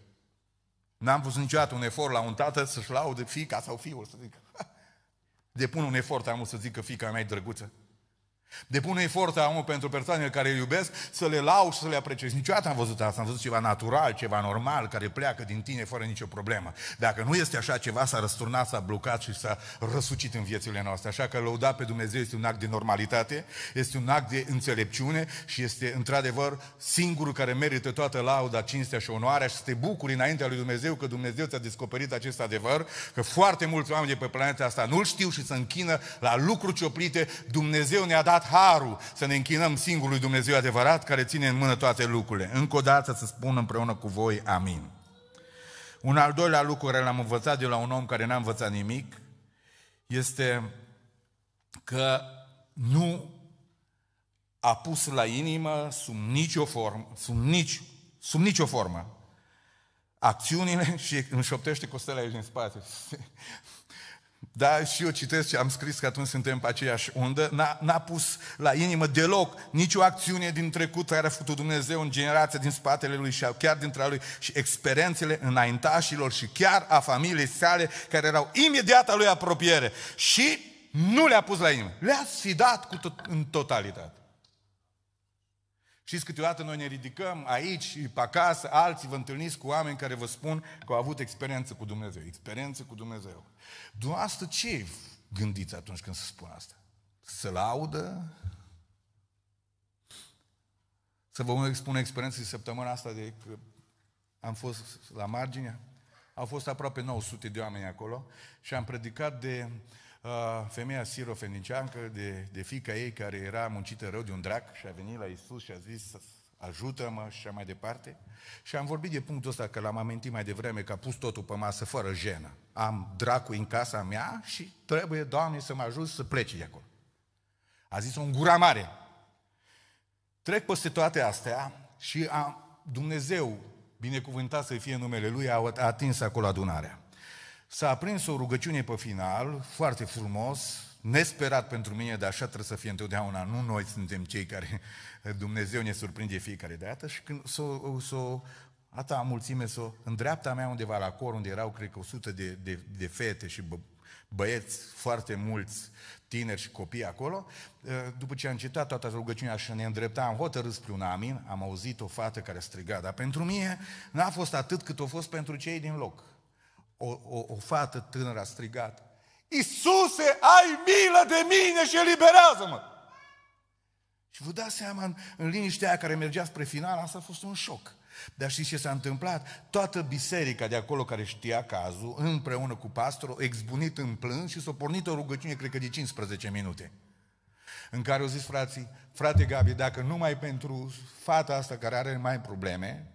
N-am văzut niciodată un efort la un tată să-și laude fica sau fiul, să zică. Depun un efort, am să zic că fica mea e drăguță. Depune efort omul pentru persoanele care îl iubesc, să le lau și să le apreciez. Niciodată am văzut asta, am văzut ceva natural, ceva normal, care pleacă din tine fără nicio problemă. Dacă nu este așa ceva, s-a răsturnat, s-a blocat și s-a răsucit în viețile noastre. Așa că lăuda pe Dumnezeu este un act de normalitate, este un act de înțelepciune și este într-adevăr singurul care merită toată lauda, cinstea și onoarea și să te bucuri înaintea lui Dumnezeu că Dumnezeu ți-a descoperit acest adevăr, că foarte mulți oameni de pe planeta asta nu-l știu și se închină la lucruri cioplite, Dumnezeu ne-a dat dat harul să ne închinăm singurului Dumnezeu adevărat care ține în mână toate lucrurile. Încă o dată să spun împreună cu voi, amin. Un al doilea lucru care l-am învățat de la un om care n-a învățat nimic este că nu a pus la inimă sub nicio formă, sub, nici, sub nicio formă acțiunile și îmi șoptește costele aici din spate. Da, și eu citesc și am scris că atunci suntem pe aceeași undă, n-a, n-a pus la inimă deloc nicio acțiune din trecut care a făcut Dumnezeu în generația din spatele lui și chiar dintre lui și experiențele înaintașilor și chiar a familiei sale care erau imediat a lui apropiere și nu le-a pus la inimă. Le-a sfidat cu tot, în totalitate. Știți, câteodată noi ne ridicăm aici, pe acasă, alții vă întâlniți cu oameni care vă spun că au avut experiență cu Dumnezeu. Experiență cu Dumnezeu. Dumneavoastră ce gândiți atunci când se spun asta? Să laudă? Să vă spun experiență săptămâna asta de că am fost la marginea? Au fost aproape 900 de oameni acolo și am predicat de femeia sirofeniceancă de, de fica ei care era muncită rău de un drac și a venit la Isus și a zis ajută-mă și așa mai departe. Și am vorbit de punctul ăsta, că l-am amintit mai devreme, că a pus totul pe masă fără jenă. Am dracul în casa mea și trebuie, Doamne, să mă ajut să plece de acolo. A zis un gura mare. Trec peste toate astea și a, Dumnezeu, binecuvântat să fie numele Lui, a atins acolo adunarea. S-a aprins o rugăciune pe final, foarte frumos, nesperat pentru mine, dar așa trebuie să fie întotdeauna, nu noi suntem cei care Dumnezeu ne surprinde fiecare dată și când s-o, s-o ata mulțime s-o, în dreapta mea undeva la cor, unde erau cred că 100 de, de, de fete și bă, băieți foarte mulți, tineri și copii acolo, ă, după ce am citat toată rugăciunea și ne îndreptam hotărât spre un amin, am auzit o fată care striga, dar pentru mine n-a fost atât cât a fost pentru cei din loc o, o, o fată tânără a strigat, Iisuse, ai milă de mine și eliberează-mă! Și vă dați seama, în, în liniștea aia care mergea spre final, asta a fost un șoc. Dar știți ce s-a întâmplat? Toată biserica de acolo care știa cazul, împreună cu pastorul, exbunit în plâns și s-a pornit o rugăciune, cred că de 15 minute. În care au zis frații, frate Gabi, dacă numai pentru fata asta care are mai probleme,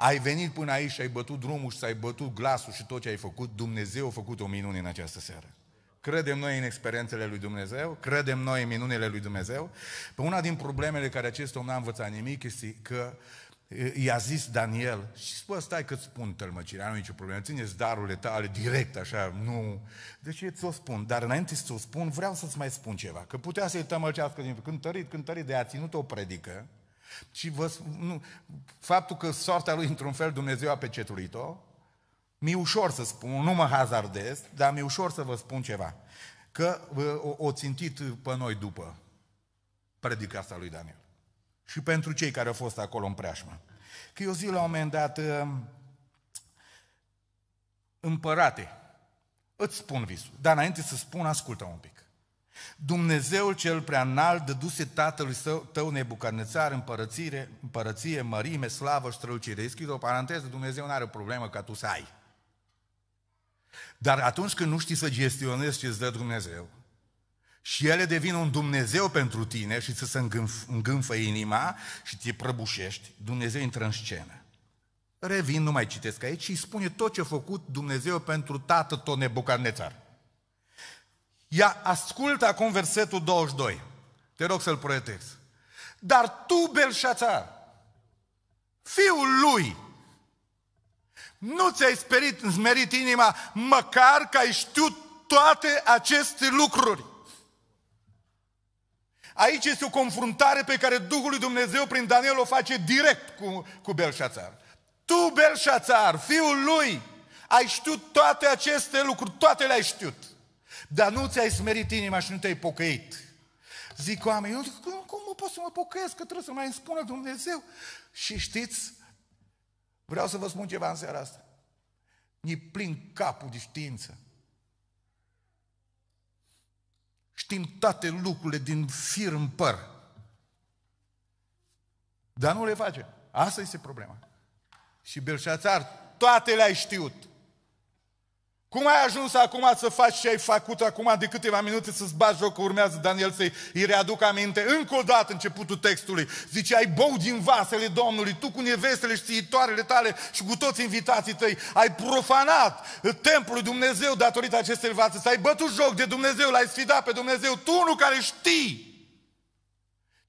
ai venit până aici și ai bătut drumul și ai bătut glasul și tot ce ai făcut, Dumnezeu a făcut o minune în această seară. Credem noi în experiențele lui Dumnezeu? Credem noi în minunile lui Dumnezeu? Pe una din problemele care acest om n-a învățat nimic este că i-a zis Daniel, și spune, stai că-ți spun tălmăcirea, nu nicio problemă, țineți darurile tale direct, așa, nu. Deci ce ți-o spun, dar înainte să o spun, vreau să-ți mai spun ceva, că putea să-i tămălcească din cântărit, cântărit, de a ținut o predică, și vă, nu, faptul că soarta lui, într-un fel, Dumnezeu a pecetuit-o, mi-e ușor să spun, nu mă hazardez, dar mi-e ușor să vă spun ceva. Că o, o țintit pe noi după predica asta lui Daniel. Și pentru cei care au fost acolo în preajmă. Că eu zic la un moment dat, uh, împărate, îți spun visul, dar înainte să spun, ascultă un pic. Dumnezeul cel prea înalt dăduse tatălui său, tău nebucanețar împărățire, împărăție, mărime, slavă, strălucire. Deschid o paranteză, Dumnezeu nu are o problemă ca tu să ai. Dar atunci când nu știi să gestionezi ce îți dă Dumnezeu, și ele devin un Dumnezeu pentru tine și să se îngânf, îngânfă inima și te prăbușești, Dumnezeu intră în scenă. Revin, nu mai citesc aici, și spune tot ce a făcut Dumnezeu pentru tată tău nebucarnețar. Ia, ascultă acum versetul 22. Te rog să-l proiectezi. Dar tu, Belșațar, fiul lui, nu ți-ai sperit, smerit inima măcar că ai știut toate aceste lucruri. Aici este o confruntare pe care Duhul lui Dumnezeu prin Daniel o face direct cu, cu Belșațar. Tu, Belșațar, fiul lui, ai știut toate aceste lucruri, toate le-ai știut. Dar nu ți-ai smerit inima și nu te-ai pocăit. Zic oameni, eu zic, cum mă pot să mă pocăiesc, că trebuie să mai îmi spună Dumnezeu. Și știți, vreau să vă spun ceva în seara asta. Ni plin capul de știință. Știm toate lucrurile din fir în păr. Dar nu le face. Asta este problema. Și Belșațar, toate le-ai știut. Cum ai ajuns acum să faci ce ai făcut acum de câteva minute să-ți bagi joc că urmează Daniel să-i îi readuc aminte? Încă o dată începutul textului. Zice, ai bău din vasele Domnului, tu cu nevestele și țiitoarele tale și cu toți invitații tăi. Ai profanat templul Dumnezeu datorită acestei vase. Ai bătut joc de Dumnezeu, l-ai sfidat pe Dumnezeu. Tu nu care știi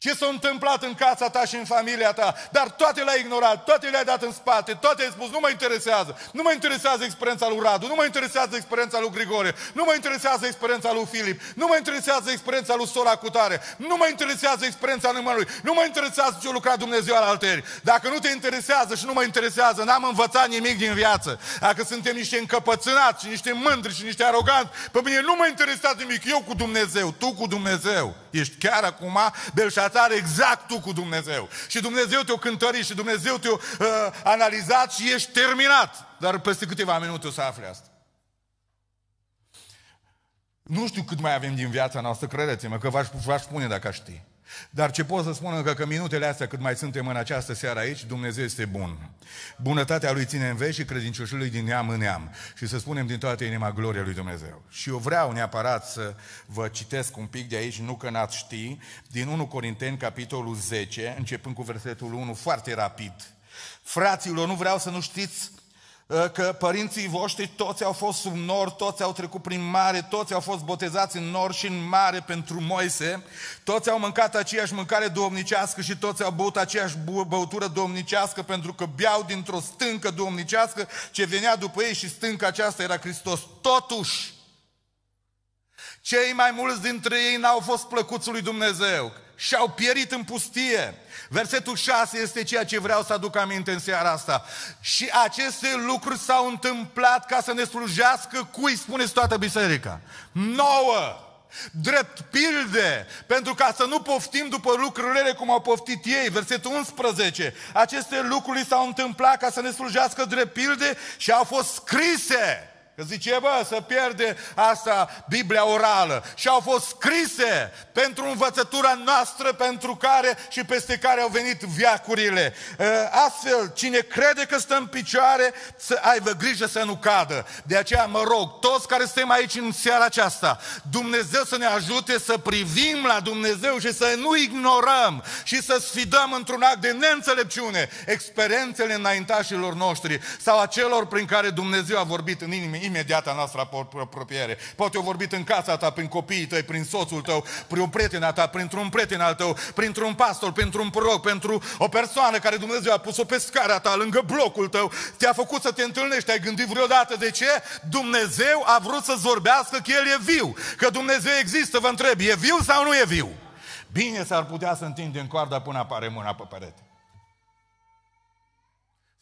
ce s-a întâmplat în casa ta și în familia ta? Dar toate le-ai ignorat, toate le-ai dat în spate, toate ai spus, nu mă interesează. Nu mă interesează experiența lui Radu, nu mă interesează experiența lui Grigore, nu mă interesează experiența lui Filip, nu mă interesează experiența lui Sora Cutare, nu mă interesează experiența nimănui, nu mă interesează ce lucra Dumnezeu al alteri. Dacă nu te interesează și nu mă interesează, n-am învățat nimic din viață. Dacă suntem niște încăpățânați și niște mândri și niște aroganți, pe mine nu mă interesează nimic. Eu cu Dumnezeu, tu cu Dumnezeu. Ești chiar acum, Belșa relatare exact tu cu Dumnezeu. Și Dumnezeu te-o cântări și Dumnezeu te-o uh, analizat și ești terminat. Dar peste câteva minute o să afli asta. Nu știu cât mai avem din viața noastră, credeți-mă, că v-aș, v-aș spune dacă aș ști. Dar ce pot să spun că, că minutele astea, cât mai suntem în această seară aici, Dumnezeu este bun. Bunătatea Lui ține în veci și credincioșul Lui din neam în neam. Și să spunem din toată inima gloria Lui Dumnezeu. Și eu vreau neapărat să vă citesc un pic de aici, nu că n-ați ști, din 1 Corinteni, capitolul 10, începând cu versetul 1, foarte rapid. Fraților, nu vreau să nu știți Ă, că părinții voștri toți au fost sub nor, toți au trecut prin mare, toți au fost botezați în nor și în mare pentru Moise, toți au mâncat aceeași mâncare domnicească și toți au băut aceeași băutură domnicească pentru că beau dintr-o stâncă domnicească ce venea după ei și stânca aceasta era Hristos. Totuși, cei mai mulți dintre ei n-au fost plăcuți lui Dumnezeu și au pierit în pustie. Versetul 6 este ceea ce vreau să aduc aminte în seara asta. Și aceste lucruri s-au întâmplat ca să ne slujească cui, spuneți toată biserica. Nouă! drept pilde, pentru ca să nu poftim după lucrurile cum au poftit ei. Versetul 11. Aceste lucruri s-au întâmplat ca să ne slujească drept pilde și au fost scrise Zice, bă, să pierde asta Biblia orală. Și au fost scrise pentru învățătura noastră, pentru care și peste care au venit viacurile. Astfel, cine crede că stă în picioare, să aibă grijă să nu cadă. De aceea mă rog, toți care suntem aici în seara aceasta, Dumnezeu să ne ajute să privim la Dumnezeu și să nu ignorăm și să sfidăm într-un act de neînțelepciune experiențele înaintașilor noștri sau a celor prin care Dumnezeu a vorbit în inimii a noastră apropiere. Poate o vorbit în casa ta, prin copiii tăi, prin soțul tău, prin o prietena ta, printr-un prieten al tău, printr-un pastor, printr-un proroc, pentru o persoană care Dumnezeu a pus-o pe scara ta, lângă blocul tău, te-a făcut să te întâlnești. Ai gândit vreodată de ce? Dumnezeu a vrut să zorbească că El e viu, că Dumnezeu există. Vă întreb, e viu sau nu e viu? Bine s-ar putea să întindem coarda până apare mâna pe perete.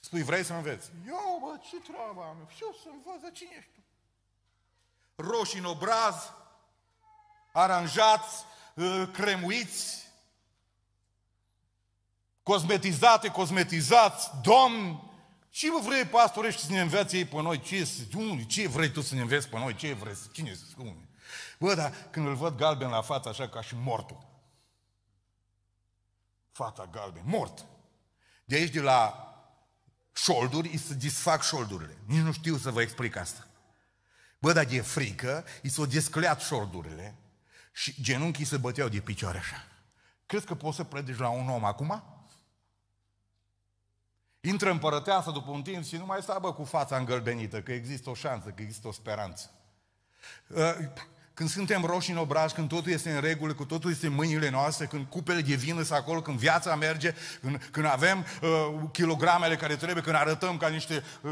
Spui, vrei să înveți? Eu, bă, ce treaba am? eu? Știu să învăț, dar cine ești tu? Roșii în obraz, aranjați, uh, cremuiți, cosmetizate, cosmetizați, domn. Și vă vrei pastorești să ne înveți ei pe noi? Ce, unde, ce vrei tu să ne înveți pe noi? Ce vrei? Cine spune? Bă, dar când îl văd galben la față, așa ca și mortul. Fata galben, mort. De aici, de la șolduri, îi se disfac șoldurile. Nici nu știu să vă explic asta. Bă, dar e frică, îi s-au descleat șoldurile și genunchii se băteau de picioare așa. Crezi că poți să predici la un om acum? Intră împărăteasă după un timp și nu mai stai, bă, cu fața îngălbenită, că există o șansă, că există o speranță. Ă, când suntem roșii în obraz, când totul este în regulă, când totul este în mâinile noastre, când cupele de vină sunt acolo, când viața merge, când, când avem uh, kilogramele care trebuie, când arătăm ca niște uh,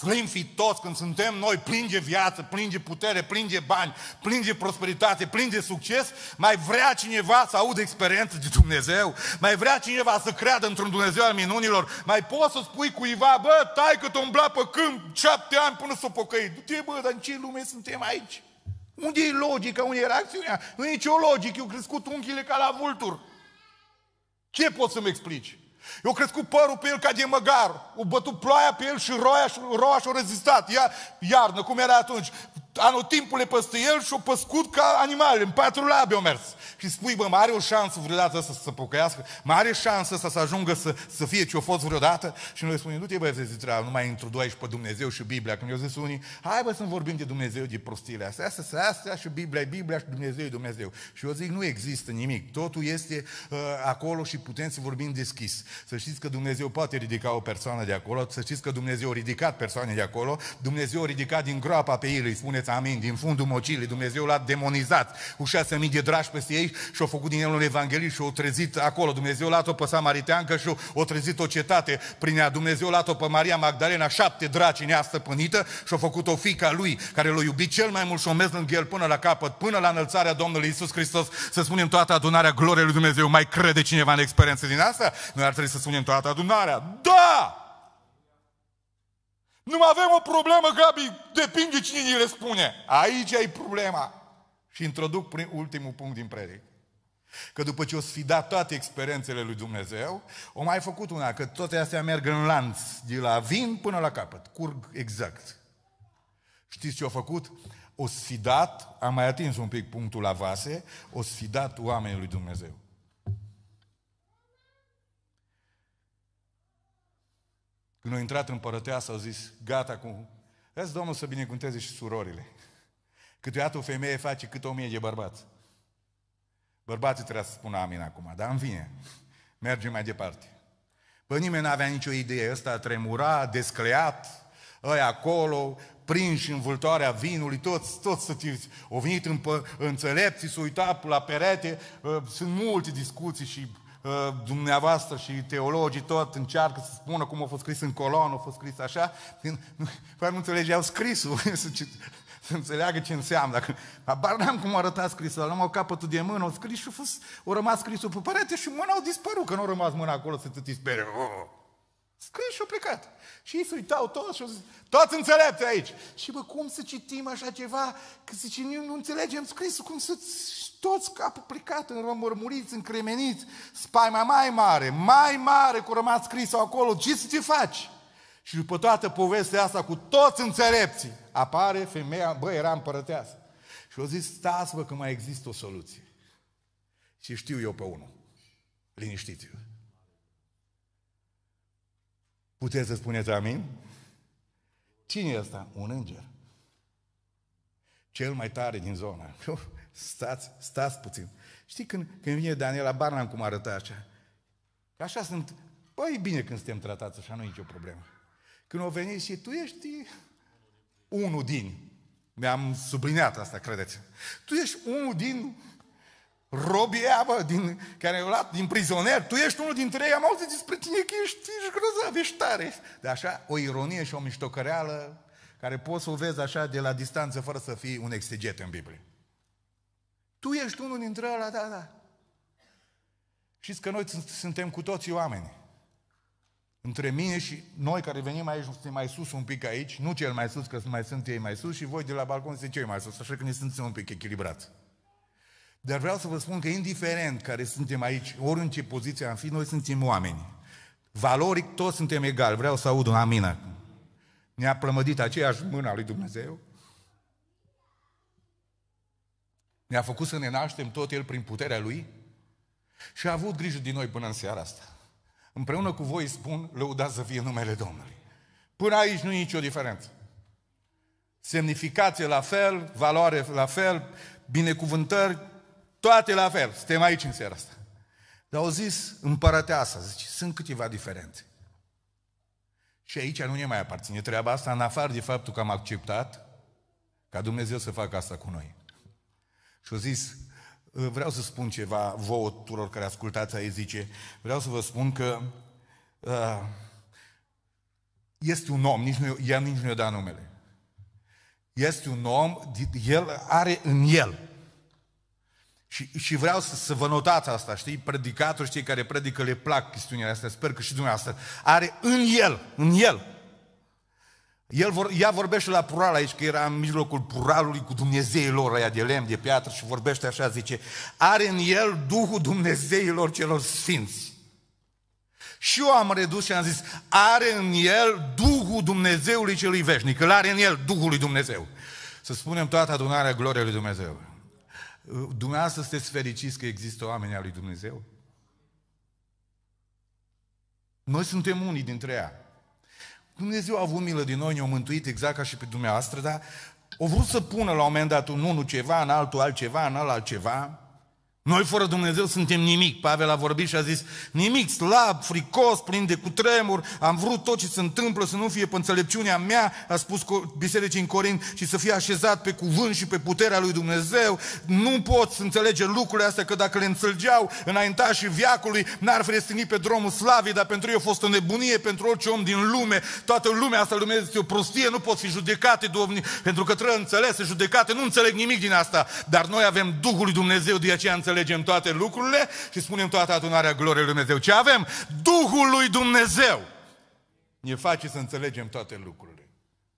flinfi toți, când suntem noi, plinge viață, plinge putere, plinge bani, plinge prosperitate, plinge succes, mai vrea cineva să audă experiență de Dumnezeu, mai vrea cineva să creadă într-un Dumnezeu al minunilor, mai poți să spui cuiva, bă, tai că umbla pe câmp șapte ani până să o pocăi. Du-te, bă, dar în ce lume suntem aici? Unde e logica? Unde e reacțiunea? Nu e nicio logică. Eu crescut unghiile ca la vultur. Ce poți să-mi explici? Eu crescut părul pe el ca de măgar. O bătut ploaia pe el și roia și și-o rezistat. Ia, iarnă, cum era atunci le peste el și-o păscut ca animale, în patru labe au mers. Și spui, bă, mai are o șansă vreodată să se pocăiască? Mai are șansă să, să ajungă să, să fie ce-o fost vreodată? Și noi spunem, nu te băi zitral, nu mai intru aici pe Dumnezeu și Biblia. Când eu zis unii, hai bă să vorbim de Dumnezeu, de prostile astea, astea, astea, astea și Biblia e Biblia și Dumnezeu e Dumnezeu. Și eu zic, nu există nimic, totul este uh, acolo și putem să vorbim deschis. Să știți că Dumnezeu poate ridica o persoană de acolo, să știți că Dumnezeu a ridicat persoane de acolo, Dumnezeu a ridicat din groapa pe ei, îi spune spuneți amin, din fundul mocilei, Dumnezeu l-a demonizat cu șase mii de dragi peste ei și au făcut din el un evanghelist și au trezit acolo. Dumnezeu l-a pe Samariteancă și au trezit o cetate prin ea. Dumnezeu l-a pe Maria Magdalena, șapte draci în ea stăpânită și au făcut o fica lui care l-a iubit cel mai mult și o mers lângă el până la capăt, până la înălțarea Domnului Isus Hristos, să spunem toată adunarea gloriei lui Dumnezeu. Mai crede cineva în experiențe din asta? Noi ar trebui să spunem toată adunarea. Da! Nu mai avem o problemă, Gabi, depinde cine ni le spune. Aici e problema. Și introduc prin ultimul punct din predic. Că după ce o sfidat toate experiențele lui Dumnezeu, o mai făcut una, că toate astea merg în lanț, de la vin până la capăt, curg exact. Știți ce a făcut? O sfidat, am mai atins un pic punctul la vase, o sfidat oamenii lui Dumnezeu. Când a intrat în părăteasă, a zis, gata cu... Vezi, Domnul să binecuvânteze și surorile. Câteodată o femeie face cât o mie de bărbați. Bărbații trebuie să spună amin acum, dar în fine, mergem mai departe. Bă, nimeni nu avea nicio idee, ăsta tremura, descleat, ăia acolo, prinși în vâltoarea vinului, toți, toți să au venit în pă, înțelepții, să uitat la perete, sunt multe discuții și Ă, dumneavoastră și teologii tot încearcă să spună cum a fost scris în colon, a fost scris așa, păi nu înțelegeau scrisul, să, să înțeleagă ce înseamnă. Dacă, abar n-am cum arăta scrisul, Am au capătul de mână, au scris și a, fost, a rămas scrisul pe perete și mâna au dispărut, că nu a rămas mâna acolo să te disperi. Oh. Scris și-o plecat. Și ei se uitau toți și au zis, toți înțelepți aici. Și bă, cum să citim așa ceva? Că zice, nu, nu înțelegem scrisul, cum să toți capul plecat, înrămurmuriți, încremeniți, spaima mai mare, mai mare cu rămas scrisul acolo, ce să te faci? Și după toată povestea asta cu toți înțelepții, apare femeia, bă, era împărăteasă. Și au zis, stați vă că mai există o soluție. Și știu eu pe unul. Liniștiți-vă. Puteți să spuneți amin? Cine e ăsta? Un înger. Cel mai tare din zona. Stați, stați puțin. Știi când, când vine Daniela Barnam cum arăta așa? Că așa sunt... Păi e bine când suntem tratați așa, nu e nicio problemă. Când o venit și tu ești unul din. Mi-am subliniat asta, credeți. Tu ești unul din robii ăia, bă, din, care au luat din prizonier, tu ești unul dintre ei, am auzit despre tine că ești, ești grozav, ești tare. De așa, o ironie și o miștocăreală care poți să o vezi așa de la distanță fără să fii un exeget în Biblie. Tu ești unul dintre ăla, da, da. Știți că noi suntem cu toții oameni. Între mine și noi care venim aici, suntem mai sus un pic aici, nu cel mai sus, că mai sunt ei mai sus și voi de la balcon sunteți cei mai sus, așa că ne suntem un pic echilibrați. Dar vreau să vă spun că indiferent care suntem aici, ori în ce poziție am fi, noi suntem oameni. Valoric toți suntem egali. Vreau să aud un amin Ne-a plămădit aceeași mâna lui Dumnezeu. Ne-a făcut să ne naștem tot El prin puterea Lui și a avut grijă din noi până în seara asta. Împreună cu voi spun, lăudați să fie numele Domnului. Până aici nu e nicio diferență. Semnificație la fel, valoare la fel, binecuvântări toate la fel, suntem aici în seara asta. Dar au zis împărăteasa, zice, sunt câteva diferențe. Și aici nu ne mai aparține treaba asta, în afară de faptul că am acceptat ca Dumnezeu să facă asta cu noi. Și au zis, vreau să spun ceva vouă tuturor care ascultați aici, zice, vreau să vă spun că uh, este un om, nici nu, ea nici nu i-a dat numele. Este un om, el are în el și, și vreau să, să vă notați asta, știi? predicatorii, cei care predică, le plac chestiunile astea. Sper că și dumneavoastră are în el, în el, el vor, ea vorbește la plural aici, că era în mijlocul pluralului cu Dumnezeilor aia de lemn, de piatră și vorbește așa, zice, are în el Duhul Dumnezeilor celor sfinți. Și eu am redus și am zis, are în el Duhul Dumnezeului celui veșnic, îl are în el Duhul lui Dumnezeu. Să spunem toată adunarea gloriei lui Dumnezeu. Dumneavoastră sunteți fericiți că există oameni al lui Dumnezeu? Noi suntem unii dintre ea. Dumnezeu a avut milă din noi, ne-a mântuit exact ca și pe dumneavoastră, dar o vrut să pună la un moment dat un unul ceva, în altul altceva, în alt altceva. Noi fără Dumnezeu suntem nimic. Pavel a vorbit și a zis, nimic, slab, fricos, plin de cutremur, am vrut tot ce se întâmplă să nu fie pe înțelepciunea mea, a spus bisericii în Corint, și să fie așezat pe cuvânt și pe puterea lui Dumnezeu. Nu pot să înțelege lucrurile astea, că dacă le înțelegeau și viacului, n-ar fi restinit pe drumul slavii, dar pentru ei a fost o nebunie, pentru orice om din lume, toată lumea asta lumea este o prostie, nu pot fi judecate, domnii, pentru că trebuie înțelese, judecate, nu înțeleg nimic din asta, dar noi avem Duhul lui Dumnezeu, de aceea înțeleg înțelegem toate lucrurile și spunem toată adunarea gloriei lui Dumnezeu. Ce avem? Duhul lui Dumnezeu ne face să înțelegem toate lucrurile.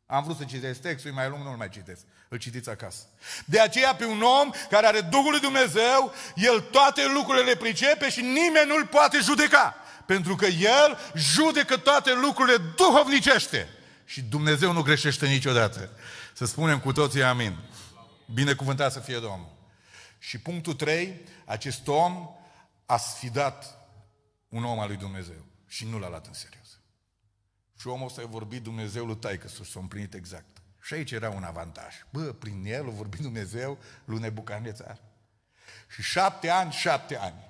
Am vrut să citesc textul, e mai lung, nu-l mai citesc. Îl citiți acasă. De aceea, pe un om care are Duhul lui Dumnezeu, el toate lucrurile le pricepe și nimeni nu-l poate judeca. Pentru că el judecă toate lucrurile duhovnicește. Și Dumnezeu nu greșește niciodată. Să spunem cu toții amin. Binecuvântat să fie Domnul. Și punctul 3, acest om a sfidat un om al lui Dumnezeu și nu l-a luat în serios. Și omul ăsta a vorbit Dumnezeu lui taică să s-a împlinit exact. Și aici era un avantaj. Bă, prin el a vorbit Dumnezeu lui Nebucanețar. Și șapte ani, șapte ani.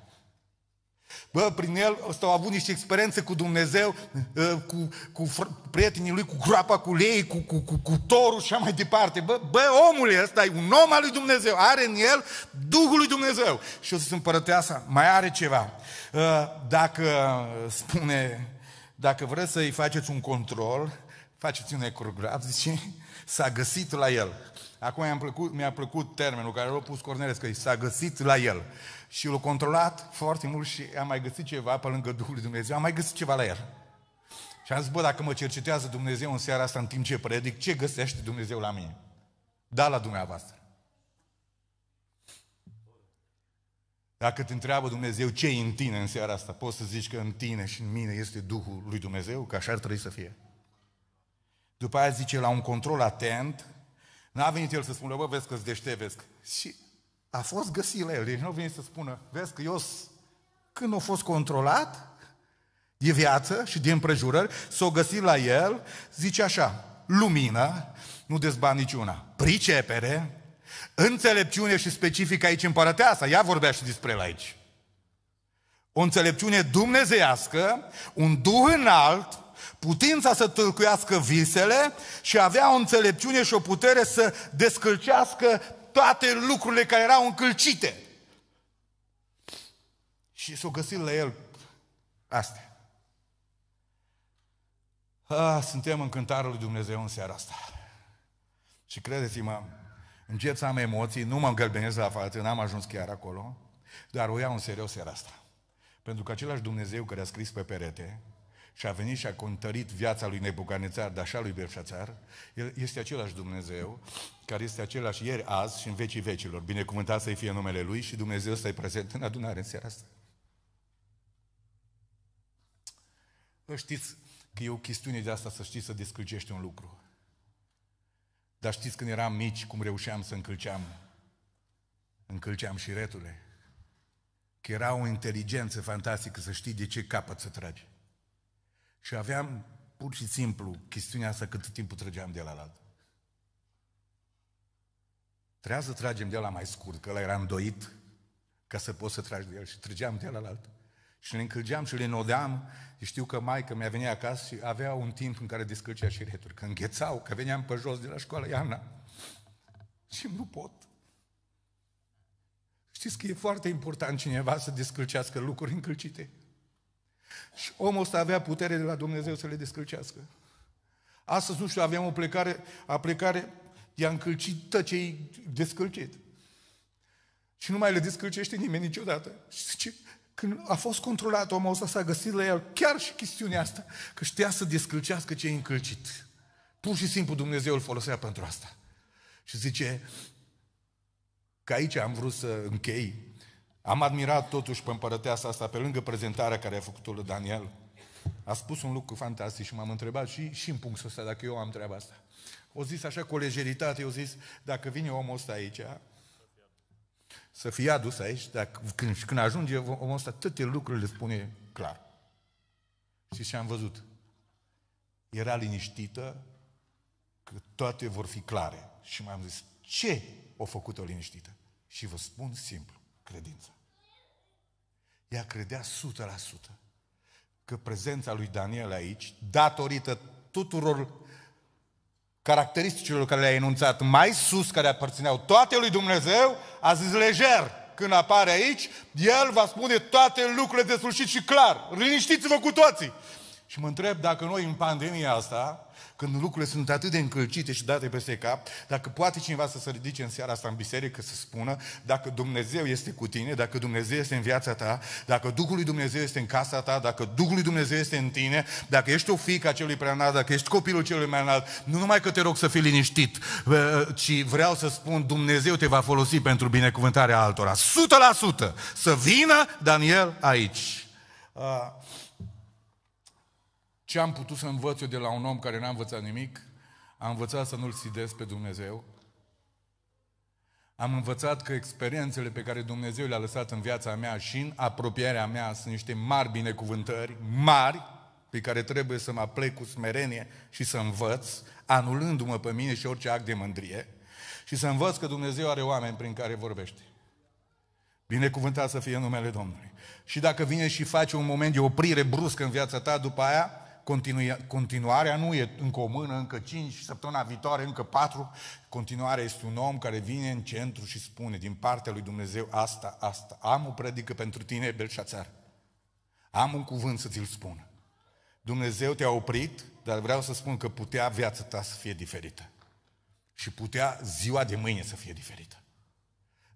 Bă, prin el ăsta au avut niște experiențe cu Dumnezeu, ă, cu, cu prietenii lui, cu groapa, cu lei, cu, cu, cu, cu torul și așa mai departe. Bă, bă, omul ăsta e un om al lui Dumnezeu, are în el Duhul lui Dumnezeu. Și o să se împărăteasa, mai are ceva. Ă, dacă spune, dacă vreți să-i faceți un control, faceți un ecograf, zice, s-a găsit la el. Acum mi-a plăcut, mi-a plăcut termenul care l-a pus Corneles, că s-a găsit la el. Și l-a controlat foarte mult și a mai găsit ceva pe lângă Duhul lui Dumnezeu, a mai găsit ceva la el. Și am zis, bă, dacă mă cercetează Dumnezeu în seara asta în timp ce predic, ce găsește Dumnezeu la mine? Da, la dumneavoastră. Dacă te întreabă Dumnezeu ce e în tine în seara asta, poți să zici că în tine și în mine este Duhul lui Dumnezeu, că așa ar trebui să fie. După aia zice, la un control atent, N-a venit el să spună, bă, vezi că-ți deștevesc. Și a fost găsit la el. Deci nu a venit să spună, vezi că eu când a fost controlat de viață și de împrejurări, s-o găsit la el, zice așa, lumină, nu dezba niciuna, pricepere, înțelepciune și specific aici împărăteasa, ea vorbea și despre el aici. O înțelepciune dumnezeiască, un duh înalt, putința să tâlcuiască visele și avea o înțelepciune și o putere să descălcească toate lucrurile care erau încălcite. Și s-o găsit la el astea. Ah, suntem în cântarul lui Dumnezeu în seara asta. Și credeți-mă, încep să am emoții, nu mă îngălbenez la față, n-am ajuns chiar acolo, dar o iau în serios seara asta. Pentru că același Dumnezeu care a scris pe perete, și a venit și a contărit viața lui Nebucanețar, dar și a lui Belșațar, el este același Dumnezeu, care este același ieri, azi și în vecii vecilor. Binecuvântat să-i fie numele Lui și Dumnezeu să-i prezent în adunare în seara asta. Știți că e o chestiune de asta să știți să descălcești un lucru. Dar știți când eram mici, cum reușeam să încălceam? Încălceam și retule. Că era o inteligență fantastică să știi de ce capăt să tragi. Și aveam pur și simplu chestiunea asta cât timp trăgeam de la alt. Trebuia să tragem de la mai scurt, că la era îndoit ca să poți să tragi de el și trăgeam de la alt. Și le încălgeam și le nodeam. Știu că maica mi-a venit acasă și avea un timp în care descălcea și returi. Că înghețau, că veneam pe jos de la școală, Iana. Și nu pot. Știți că e foarte important cineva să descălcească lucruri încălcite. Și omul ăsta avea putere de la Dumnezeu să le descălcească. Astăzi, nu știu, aveam o plecare, a plecare, i-a încălcit ce-i descălcit. Și nu mai le descălcește nimeni niciodată. Și zice, când a fost controlat, omul ăsta s-a găsit la el chiar și chestiunea asta, că știa să descălcească ce e încălcit. Pur și simplu Dumnezeu îl folosea pentru asta. Și zice, că aici am vrut să închei am admirat totuși pe împărăteasa asta, pe lângă prezentarea care a făcut-o lui Daniel. A spus un lucru fantastic și m-am întrebat și, și în punctul ăsta dacă eu am treaba asta. O zis așa cu o lejeritate, o zis, dacă vine omul ăsta aici, să fie adus aici, dacă, când, când ajunge omul ăsta, toate lucrurile le spune clar. Și ce am văzut? Era liniștită că toate vor fi clare. Și m am zis, ce o făcut-o liniștită? Și vă spun simplu, credința. Ea credea 100% că prezența lui Daniel aici, datorită tuturor caracteristicilor care le-a enunțat mai sus, care aparțineau toate lui Dumnezeu, a zis lejer. Când apare aici, el va spune toate lucrurile sfârșit și clar. Liniștiți-vă cu toții. Și mă întreb dacă noi în pandemia asta, când lucrurile sunt atât de încălcite și date peste cap, dacă poate cineva să se ridice în seara asta în biserică să spună dacă Dumnezeu este cu tine, dacă Dumnezeu este în viața ta, dacă Duhul lui Dumnezeu este în casa ta, dacă Duhul lui Dumnezeu este în tine, dacă ești o fică a celui înalt, dacă ești copilul celui mai înalt, nu numai că te rog să fii liniștit, ci vreau să spun, Dumnezeu te va folosi pentru binecuvântarea altora. 100% să vină Daniel aici. Ah, ce am putut să învăț eu de la un om care n-a învățat nimic? Am învățat să nu-L sidesc pe Dumnezeu. Am învățat că experiențele pe care Dumnezeu le-a lăsat în viața mea și în apropierea mea sunt niște mari binecuvântări, mari, pe care trebuie să mă plec cu smerenie și să învăț, anulându-mă pe mine și orice act de mândrie, și să învăț că Dumnezeu are oameni prin care vorbește. Binecuvântat să fie numele Domnului. Și dacă vine și face un moment de oprire bruscă în viața ta, după aia, Continuarea nu e încă o mână, încă cinci, săptămâna viitoare încă patru. Continuarea este un om care vine în centru și spune din partea lui Dumnezeu asta, asta. Am o predică pentru tine, Belșațar. Am un cuvânt să ți-l spun. Dumnezeu te-a oprit, dar vreau să spun că putea viața ta să fie diferită. Și putea ziua de mâine să fie diferită.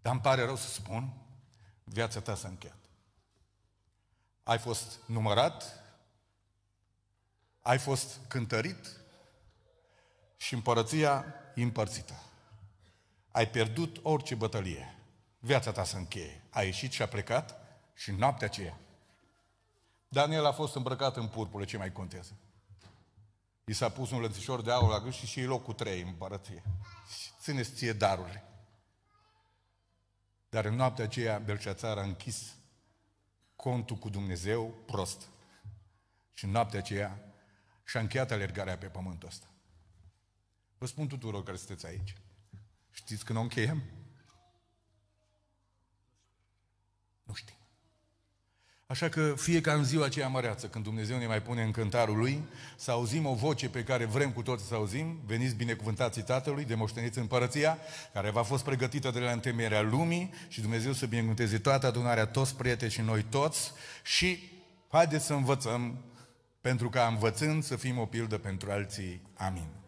Dar îmi pare rău să spun, viața ta s-a încheiat. Ai fost numărat, ai fost cântărit și împărăția împărțită. Ai pierdut orice bătălie. Viața ta se încheie. Ai ieșit și a plecat și noaptea aceea. Daniel a fost îmbrăcat în purpură, ce mai contează? I s-a pus un lățișor de aur la gât și și locul trei în împărăție. Țineți ție darurile. Dar în noaptea aceea Belșațar a închis contul cu Dumnezeu prost. Și în noaptea aceea și a încheiat alergarea pe pământul ăsta. Vă spun tuturor care sunteți aici. Știți când o încheiem? Nu știm. Așa că fie ca în ziua aceea măreață, când Dumnezeu ne mai pune în cântarul Lui, să auzim o voce pe care vrem cu toți să auzim, veniți binecuvântații Tatălui, de moșteniți împărăția, care v-a fost pregătită de la întemeierea lumii și Dumnezeu să binecuvânteze toată adunarea, toți prieteni și noi toți și haideți să învățăm pentru ca învățând să fim o pildă pentru alții. Amin.